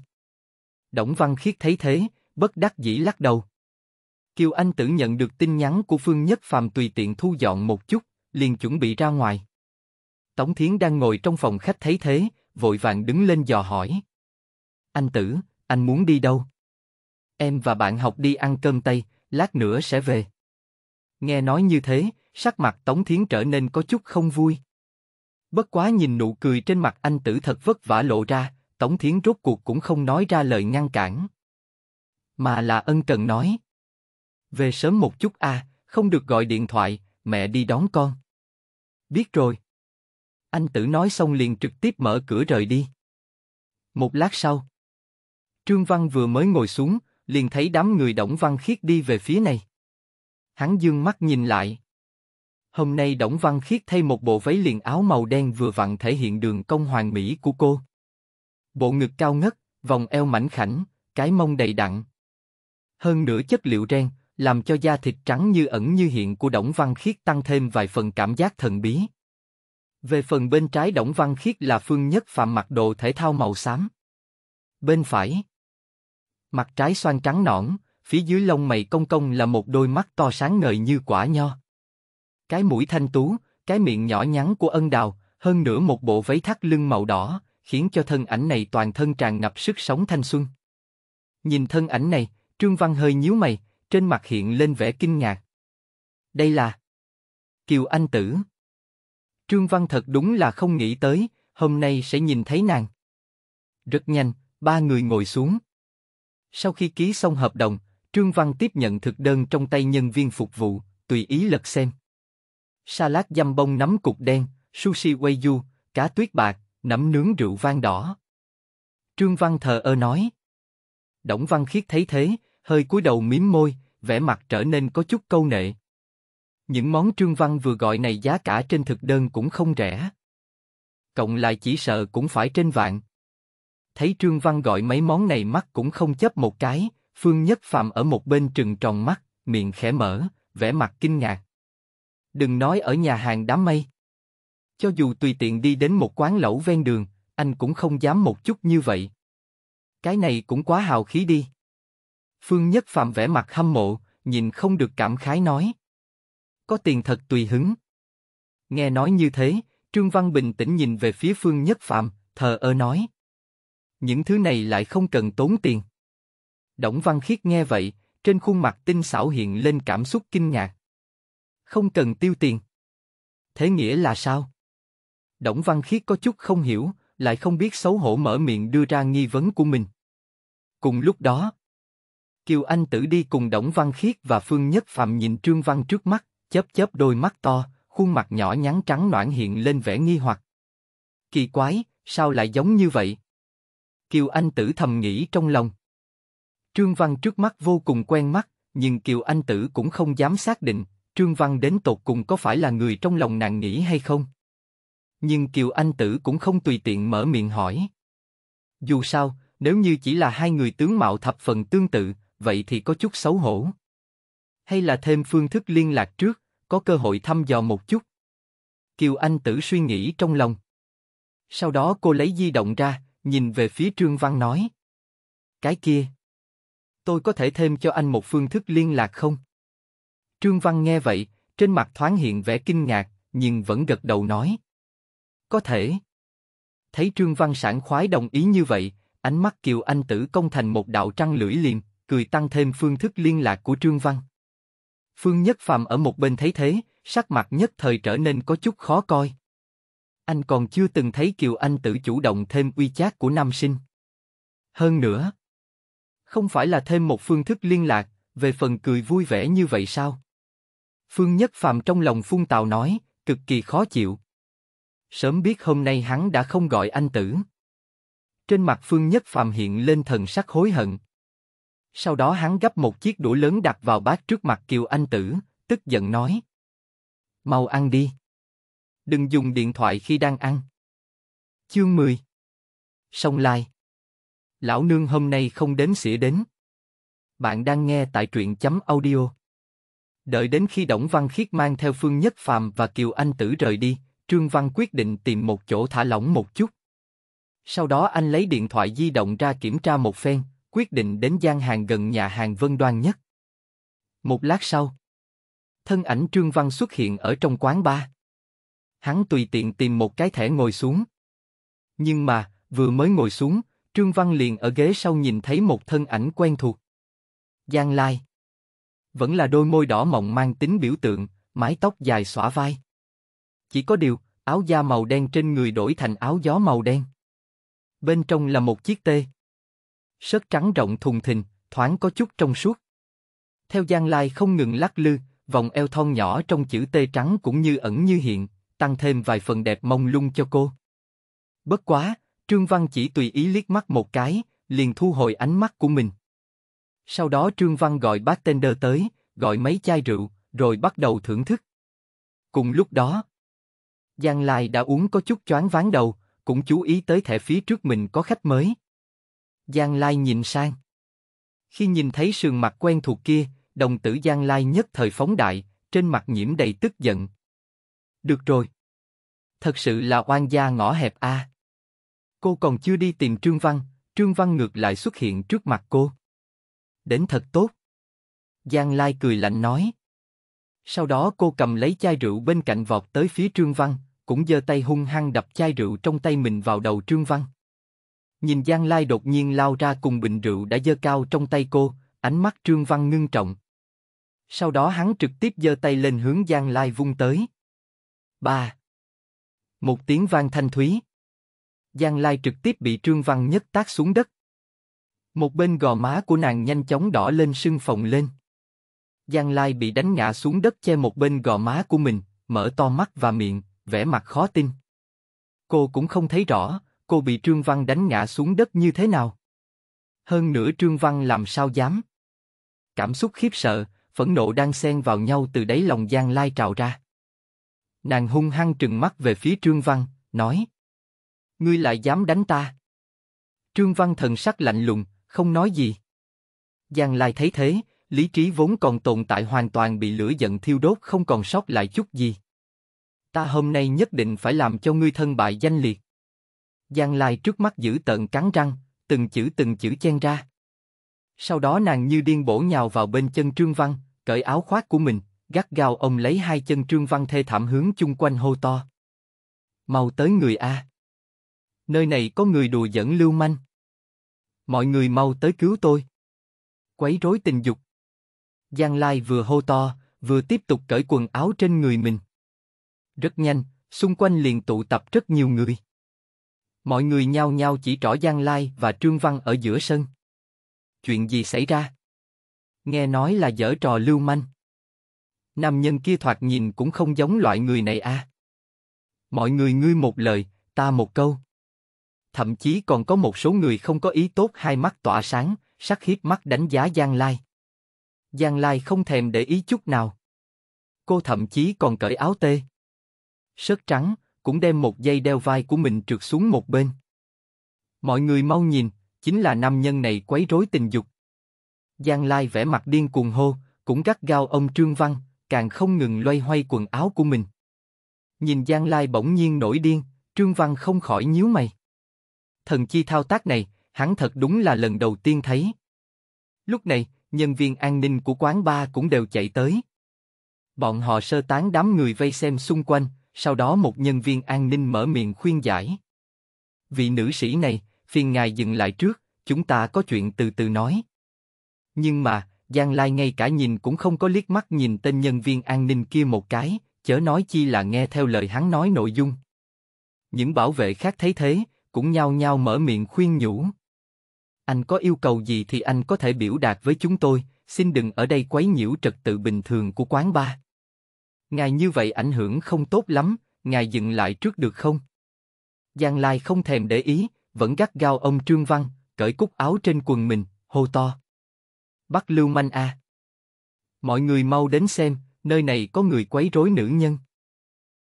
A: Đổng Văn Khiết thấy thế, bất đắc dĩ lắc đầu. Kiều Anh Tử nhận được tin nhắn của Phương Nhất Phàm tùy tiện thu dọn một chút, liền chuẩn bị ra ngoài. Tống Thiến đang ngồi trong phòng khách thấy thế, vội vàng đứng lên dò hỏi. Anh Tử, anh muốn đi đâu? Em và bạn học đi ăn cơm Tây, lát nữa sẽ về. Nghe nói như thế, sắc mặt Tống Thiến trở nên có chút không vui. Bất quá nhìn nụ cười trên mặt anh tử thật vất vả lộ ra, Tống Thiến rốt cuộc cũng không nói ra lời ngăn cản. Mà là ân cần nói. Về sớm một chút a, à, không được gọi điện thoại, mẹ đi đón con. Biết rồi. Anh tử nói xong liền trực tiếp mở cửa rời đi. Một lát sau, Trương Văn vừa mới ngồi xuống, liền thấy đám người Đổng Văn Khiết đi về phía này. Hắn dương mắt nhìn lại. Hôm nay Đổng Văn Khiết thay một bộ váy liền áo màu đen vừa vặn thể hiện đường công hoàng mỹ của cô. Bộ ngực cao ngất, vòng eo mảnh khảnh, cái mông đầy đặn. Hơn nữa chất liệu ren, làm cho da thịt trắng như ẩn như hiện của Đổng Văn Khiết tăng thêm vài phần cảm giác thần bí. Về phần bên trái Đổng Văn Khiết là Phương Nhất Phạm mặc đồ thể thao màu xám. Bên phải, mặt trái xoan trắng nõn, phía dưới lông mày cong cong là một đôi mắt to sáng ngời như quả nho. Cái mũi thanh tú, cái miệng nhỏ nhắn của ân đào, hơn nữa một bộ váy thắt lưng màu đỏ, khiến cho thân ảnh này toàn thân tràn ngập sức sống thanh xuân. Nhìn thân ảnh này, Trương Văn hơi nhíu mày, trên mặt hiện lên vẻ kinh ngạc. Đây là Kiều Anh Tử. Trương Văn thật đúng là không nghĩ tới, hôm nay sẽ nhìn thấy nàng. Rất nhanh, ba người ngồi xuống. Sau khi ký xong hợp đồng, Trương Văn tiếp nhận thực đơn trong tay nhân viên phục vụ, tùy ý lật xem. Salad dăm bông nấm cục đen, sushi wayu, cá tuyết bạc, nấm nướng rượu vang đỏ. Trương Văn thờ ơ nói. Đổng Văn Khiết thấy thế, hơi cúi đầu mím môi, vẻ mặt trở nên có chút câu nệ. Những món Trương Văn vừa gọi này giá cả trên thực đơn cũng không rẻ. Cộng lại chỉ sợ cũng phải trên vạn, thấy Trương Văn gọi mấy món này mắt cũng không chấp một cái, Phương Nhất Phạm ở một bên trừng tròn mắt, miệng khẽ mở, vẻ mặt kinh ngạc. Đừng nói ở nhà hàng đám mây. Cho dù tùy tiện đi đến một quán lẩu ven đường, anh cũng không dám một chút như vậy. Cái này cũng quá hào khí đi. Phương Nhất Phạm vẻ mặt hâm mộ, nhìn không được cảm khái nói. Có tiền thật tùy hứng. Nghe nói như thế, Trương Văn bình tĩnh nhìn về phía Phương Nhất Phạm, thờ ơ nói những thứ này lại không cần tốn tiền. Đổng Văn Khiết nghe vậy, trên khuôn mặt tinh xảo hiện lên cảm xúc kinh ngạc. Không cần tiêu tiền. Thế nghĩa là sao? Đổng Văn Khiết có chút không hiểu, lại không biết xấu hổ mở miệng đưa ra nghi vấn của mình. Cùng lúc đó, Kiều Anh Tử đi cùng Đổng Văn Khiết và Phương Nhất Phạm nhìn Trương Văn trước mắt, chớp chớp đôi mắt to, khuôn mặt nhỏ nhắn trắng noãn hiện lên vẻ nghi hoặc. Kỳ quái, sao lại giống như vậy? Kiều Anh Tử thầm nghĩ trong lòng. Trương Văn trước mắt vô cùng quen mắt, nhưng Kiều Anh Tử cũng không dám xác định, Trương Văn đến tột cùng có phải là người trong lòng nàng nghĩ hay không. Nhưng Kiều Anh Tử cũng không tùy tiện mở miệng hỏi. Dù sao, nếu như chỉ là hai người tướng mạo thập phần tương tự, vậy thì có chút xấu hổ. Hay là thêm phương thức liên lạc trước, có cơ hội thăm dò một chút. Kiều Anh Tử suy nghĩ trong lòng. Sau đó cô lấy di động ra, nhìn về phía Trương Văn nói. Cái kia, tôi có thể thêm cho anh một phương thức liên lạc không? Trương Văn nghe vậy, trên mặt thoáng hiện vẻ kinh ngạc, nhưng vẫn gật đầu nói. Có thể. Thấy Trương Văn sẵn khoái đồng ý như vậy, ánh mắt Kiều Anh Tử công thành một đạo trăng lưỡi liềm, cười tăng thêm phương thức liên lạc của Trương Văn. Phương Nhất Phạm ở một bên thấy thế, sắc mặt nhất thời trở nên có chút khó coi. Anh còn chưa từng thấy Kiều Anh tự chủ động thêm uy chát của nam sinh. Hơn nữa, không phải là thêm một phương thức liên lạc, về phần cười vui vẻ như vậy sao? Phương Nhất Phạm trong lòng phun tào nói, cực kỳ khó chịu. Sớm biết hôm nay hắn đã không gọi anh tử. Trên mặt Phương Nhất Phạm hiện lên thần sắc hối hận. Sau đó hắn gấp một chiếc đũa lớn đặt vào bát trước mặt Kiều Anh Tử, tức giận nói. Mau ăn đi. Đừng dùng điện thoại khi đang ăn. Chương 10 Sông Lai Lão nương hôm nay không đến xỉa đến. Bạn đang nghe tại truyện chấm audio. Đợi đến khi Đổng Văn Khiết mang theo Phương Nhất Phàm và Kiều Anh Tử rời đi, Trương Văn quyết định tìm một chỗ thả lỏng một chút. Sau đó anh lấy điện thoại di động ra kiểm tra một phen, quyết định đến gian hàng gần nhà hàng Vân Đoan nhất. Một lát sau, thân ảnh Trương Văn xuất hiện ở trong quán bar hắn tùy tiện tìm một cái thẻ ngồi xuống. Nhưng mà, vừa mới ngồi xuống, Trương Văn liền ở ghế sau nhìn thấy một thân ảnh quen thuộc. Giang Lai. Vẫn là đôi môi đỏ mọng mang tính biểu tượng, mái tóc dài xõa vai. Chỉ có điều, áo da màu đen trên người đổi thành áo gió màu đen. Bên trong là một chiếc tê. Sớt trắng rộng thùng thình, thoáng có chút trong suốt. Theo Giang Lai không ngừng lắc lư, vòng eo thon nhỏ trong chữ T trắng cũng như ẩn như hiện, tăng thêm vài phần đẹp mông lung cho cô. Bất quá, Trương Văn chỉ tùy ý liếc mắt một cái, liền thu hồi ánh mắt của mình. Sau đó Trương Văn gọi bartender tới, gọi mấy chai rượu, rồi bắt đầu thưởng thức. Cùng lúc đó, Giang Lai đã uống có chút choáng ván đầu, cũng chú ý tới thẻ phía trước mình có khách mới. Giang Lai nhìn sang. Khi nhìn thấy sườn mặt quen thuộc kia, đồng tử Giang Lai nhất thời phóng đại, trên mặt nhiễm đầy tức giận, được rồi. Thật sự là oan gia ngõ hẹp a. À. Cô còn chưa đi tìm Trương Văn, Trương Văn ngược lại xuất hiện trước mặt cô. Đến thật tốt. Giang Lai cười lạnh nói. Sau đó cô cầm lấy chai rượu bên cạnh vọt tới phía Trương Văn, cũng giơ tay hung hăng đập chai rượu trong tay mình vào đầu Trương Văn. Nhìn Giang Lai đột nhiên lao ra cùng bình rượu đã giơ cao trong tay cô, ánh mắt Trương Văn ngưng trọng. Sau đó hắn trực tiếp giơ tay lên hướng Giang Lai vung tới. Ba. Một tiếng vang thanh thúy. Giang Lai trực tiếp bị Trương Văn Nhất tác xuống đất. Một bên gò má của nàng nhanh chóng đỏ lên sưng phồng lên. Giang Lai bị đánh ngã xuống đất che một bên gò má của mình, mở to mắt và miệng, vẻ mặt khó tin. Cô cũng không thấy rõ, cô bị Trương Văn đánh ngã xuống đất như thế nào. Hơn nữa Trương Văn làm sao dám. Cảm xúc khiếp sợ, phẫn nộ đang xen vào nhau từ đáy lòng Giang Lai trào ra. Nàng hung hăng trừng mắt về phía Trương Văn, nói. Ngươi lại dám đánh ta. Trương Văn thần sắc lạnh lùng, không nói gì. Giang Lai thấy thế, lý trí vốn còn tồn tại hoàn toàn bị lửa giận thiêu đốt không còn sót lại chút gì. Ta hôm nay nhất định phải làm cho ngươi thân bại danh liệt. Giang Lai trước mắt giữ tận cắn răng, từng chữ từng chữ chen ra. Sau đó nàng như điên bổ nhào vào bên chân Trương Văn, cởi áo khoác của mình, gắt gao ông lấy hai chân Trương Văn thê thảm hướng chung quanh hô to. Mau tới người A. Nơi này có người đùa dẫn lưu manh. Mọi người mau tới cứu tôi. Quấy rối tình dục. Giang Lai vừa hô to, vừa tiếp tục cởi quần áo trên người mình. Rất nhanh, xung quanh liền tụ tập rất nhiều người. Mọi người nhao nhao chỉ trỏ Giang Lai và Trương Văn ở giữa sân. Chuyện gì xảy ra? Nghe nói là dở trò lưu manh nam nhân kia thoạt nhìn cũng không giống loại người này a. À. Mọi người ngươi một lời, ta một câu. Thậm chí còn có một số người không có ý tốt hai mắt tỏa sáng, sắc hiếp mắt đánh giá Giang Lai. Giang Lai không thèm để ý chút nào. Cô thậm chí còn cởi áo tê. Sớt trắng, cũng đem một dây đeo vai của mình trượt xuống một bên. Mọi người mau nhìn, chính là nam nhân này quấy rối tình dục. Giang Lai vẻ mặt điên cuồng hô, cũng gắt gao ông Trương Văn, càng không ngừng loay hoay quần áo của mình. Nhìn Giang Lai bỗng nhiên nổi điên, Trương Văn không khỏi nhíu mày. Thần chi thao tác này, hắn thật đúng là lần đầu tiên thấy. Lúc này, nhân viên an ninh của quán bar cũng đều chạy tới. Bọn họ sơ tán đám người vây xem xung quanh, sau đó một nhân viên an ninh mở miệng khuyên giải. Vị nữ sĩ này, phiền ngài dừng lại trước, chúng ta có chuyện từ từ nói. Nhưng mà, Giang Lai ngay cả nhìn cũng không có liếc mắt nhìn tên nhân viên an ninh kia một cái, chớ nói chi là nghe theo lời hắn nói nội dung. Những bảo vệ khác thấy thế, cũng nhao nhao mở miệng khuyên nhủ. Anh có yêu cầu gì thì anh có thể biểu đạt với chúng tôi, xin đừng ở đây quấy nhiễu trật tự bình thường của quán bar. Ngài như vậy ảnh hưởng không tốt lắm, ngài dừng lại trước được không? Giang Lai không thèm để ý, vẫn gắt gao ông Trương Văn, cởi cúc áo trên quần mình, hô to. Bắc Lưu Manh A, Mọi người mau đến xem, nơi này có người quấy rối nữ nhân.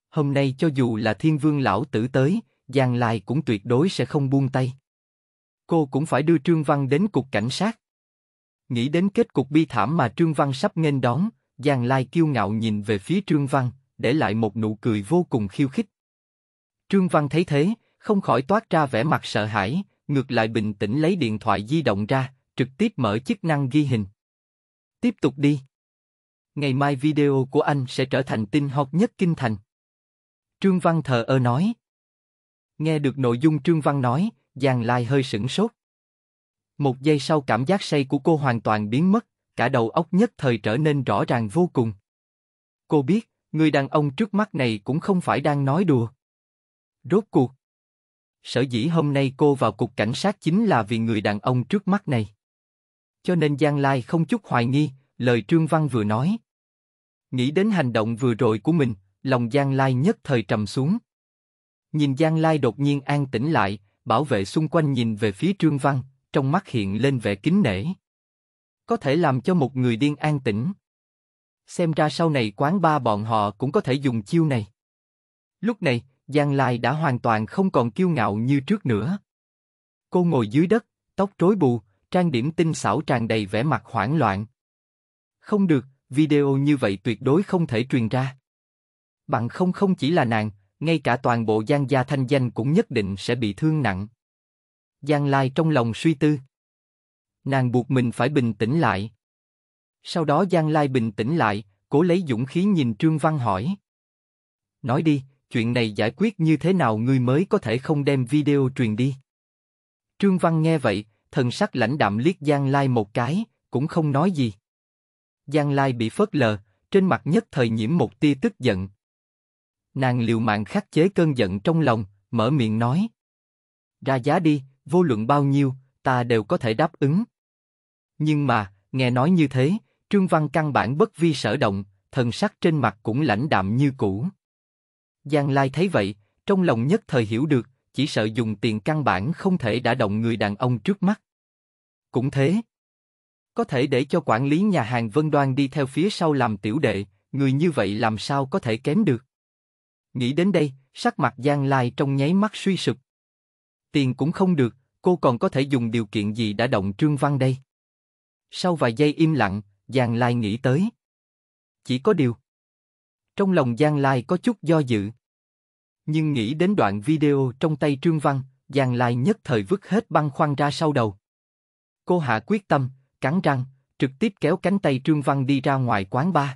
A: Hôm nay cho dù là thiên vương lão tử tới, Giang Lai cũng tuyệt đối sẽ không buông tay. Cô cũng phải đưa Trương Văn đến cục cảnh sát. Nghĩ đến kết cục bi thảm mà Trương Văn sắp nghênh đón, Giang Lai kiêu ngạo nhìn về phía Trương Văn, để lại một nụ cười vô cùng khiêu khích. Trương Văn thấy thế, không khỏi toát ra vẻ mặt sợ hãi, ngược lại bình tĩnh lấy điện thoại di động ra, trực tiếp mở chức năng ghi hình. Tiếp tục đi. Ngày mai video của anh sẽ trở thành tin hot nhất kinh thành. Trương Văn thờ ơ nói. Nghe được nội dung Trương Văn nói, Giang Lai hơi sửng sốt. Một giây sau cảm giác say của cô hoàn toàn biến mất, cả đầu óc nhất thời trở nên rõ ràng vô cùng. Cô biết, người đàn ông trước mắt này cũng không phải đang nói đùa. Rốt cuộc. Sở dĩ hôm nay cô vào cục cảnh sát chính là vì người đàn ông trước mắt này cho nên Giang Lai không chút hoài nghi, lời Trương Văn vừa nói. Nghĩ đến hành động vừa rồi của mình, lòng Giang Lai nhất thời trầm xuống. Nhìn Giang Lai đột nhiên an tĩnh lại, bảo vệ xung quanh nhìn về phía Trương Văn, trong mắt hiện lên vẻ kính nể. Có thể làm cho một người điên an tĩnh. Xem ra sau này quán ba bọn họ cũng có thể dùng chiêu này. Lúc này, Giang Lai đã hoàn toàn không còn kiêu ngạo như trước nữa. Cô ngồi dưới đất, tóc rối bù, trang điểm tinh xảo tràn đầy vẻ mặt hoảng loạn. Không được, video như vậy tuyệt đối không thể truyền ra. Bằng không không chỉ là nàng, ngay cả toàn bộ Giang gia thanh danh cũng nhất định sẽ bị thương nặng. Giang Lai trong lòng suy tư. Nàng buộc mình phải bình tĩnh lại. Sau đó Giang Lai bình tĩnh lại, cố lấy dũng khí nhìn Trương Văn hỏi. Nói đi, chuyện này giải quyết như thế nào ngươi mới có thể không đem video truyền đi? Trương Văn nghe vậy, thần sắc lãnh đạm liếc Giang Lai một cái, cũng không nói gì. Giang Lai bị phớt lờ, trên mặt nhất thời nhiễm một tia tức giận. Nàng liều mạng khắc chế cơn giận trong lòng, mở miệng nói. Ra giá đi, vô luận bao nhiêu, ta đều có thể đáp ứng. Nhưng mà, nghe nói như thế, Trương Văn căn bản bất vi sở động, thần sắc trên mặt cũng lãnh đạm như cũ. Giang Lai thấy vậy, trong lòng nhất thời hiểu được, chỉ sợ dùng tiền căn bản không thể đã động người đàn ông trước mắt cũng thế. Có thể để cho quản lý nhà hàng Vân Đoan đi theo phía sau làm tiểu đệ, người như vậy làm sao có thể kém được. Nghĩ đến đây, sắc mặt Giang Lai trong nháy mắt suy sụp. Tiền cũng không được, cô còn có thể dùng điều kiện gì đã động Trương Văn đây? Sau vài giây im lặng, Giang Lai nghĩ tới. Chỉ có điều. Trong lòng Giang Lai có chút do dự. Nhưng nghĩ đến đoạn video trong tay Trương Văn, Giang Lai nhất thời vứt hết băng khoăn ra sau đầu. Cô hạ quyết tâm, cắn răng, trực tiếp kéo cánh tay Trương Văn đi ra ngoài quán bar.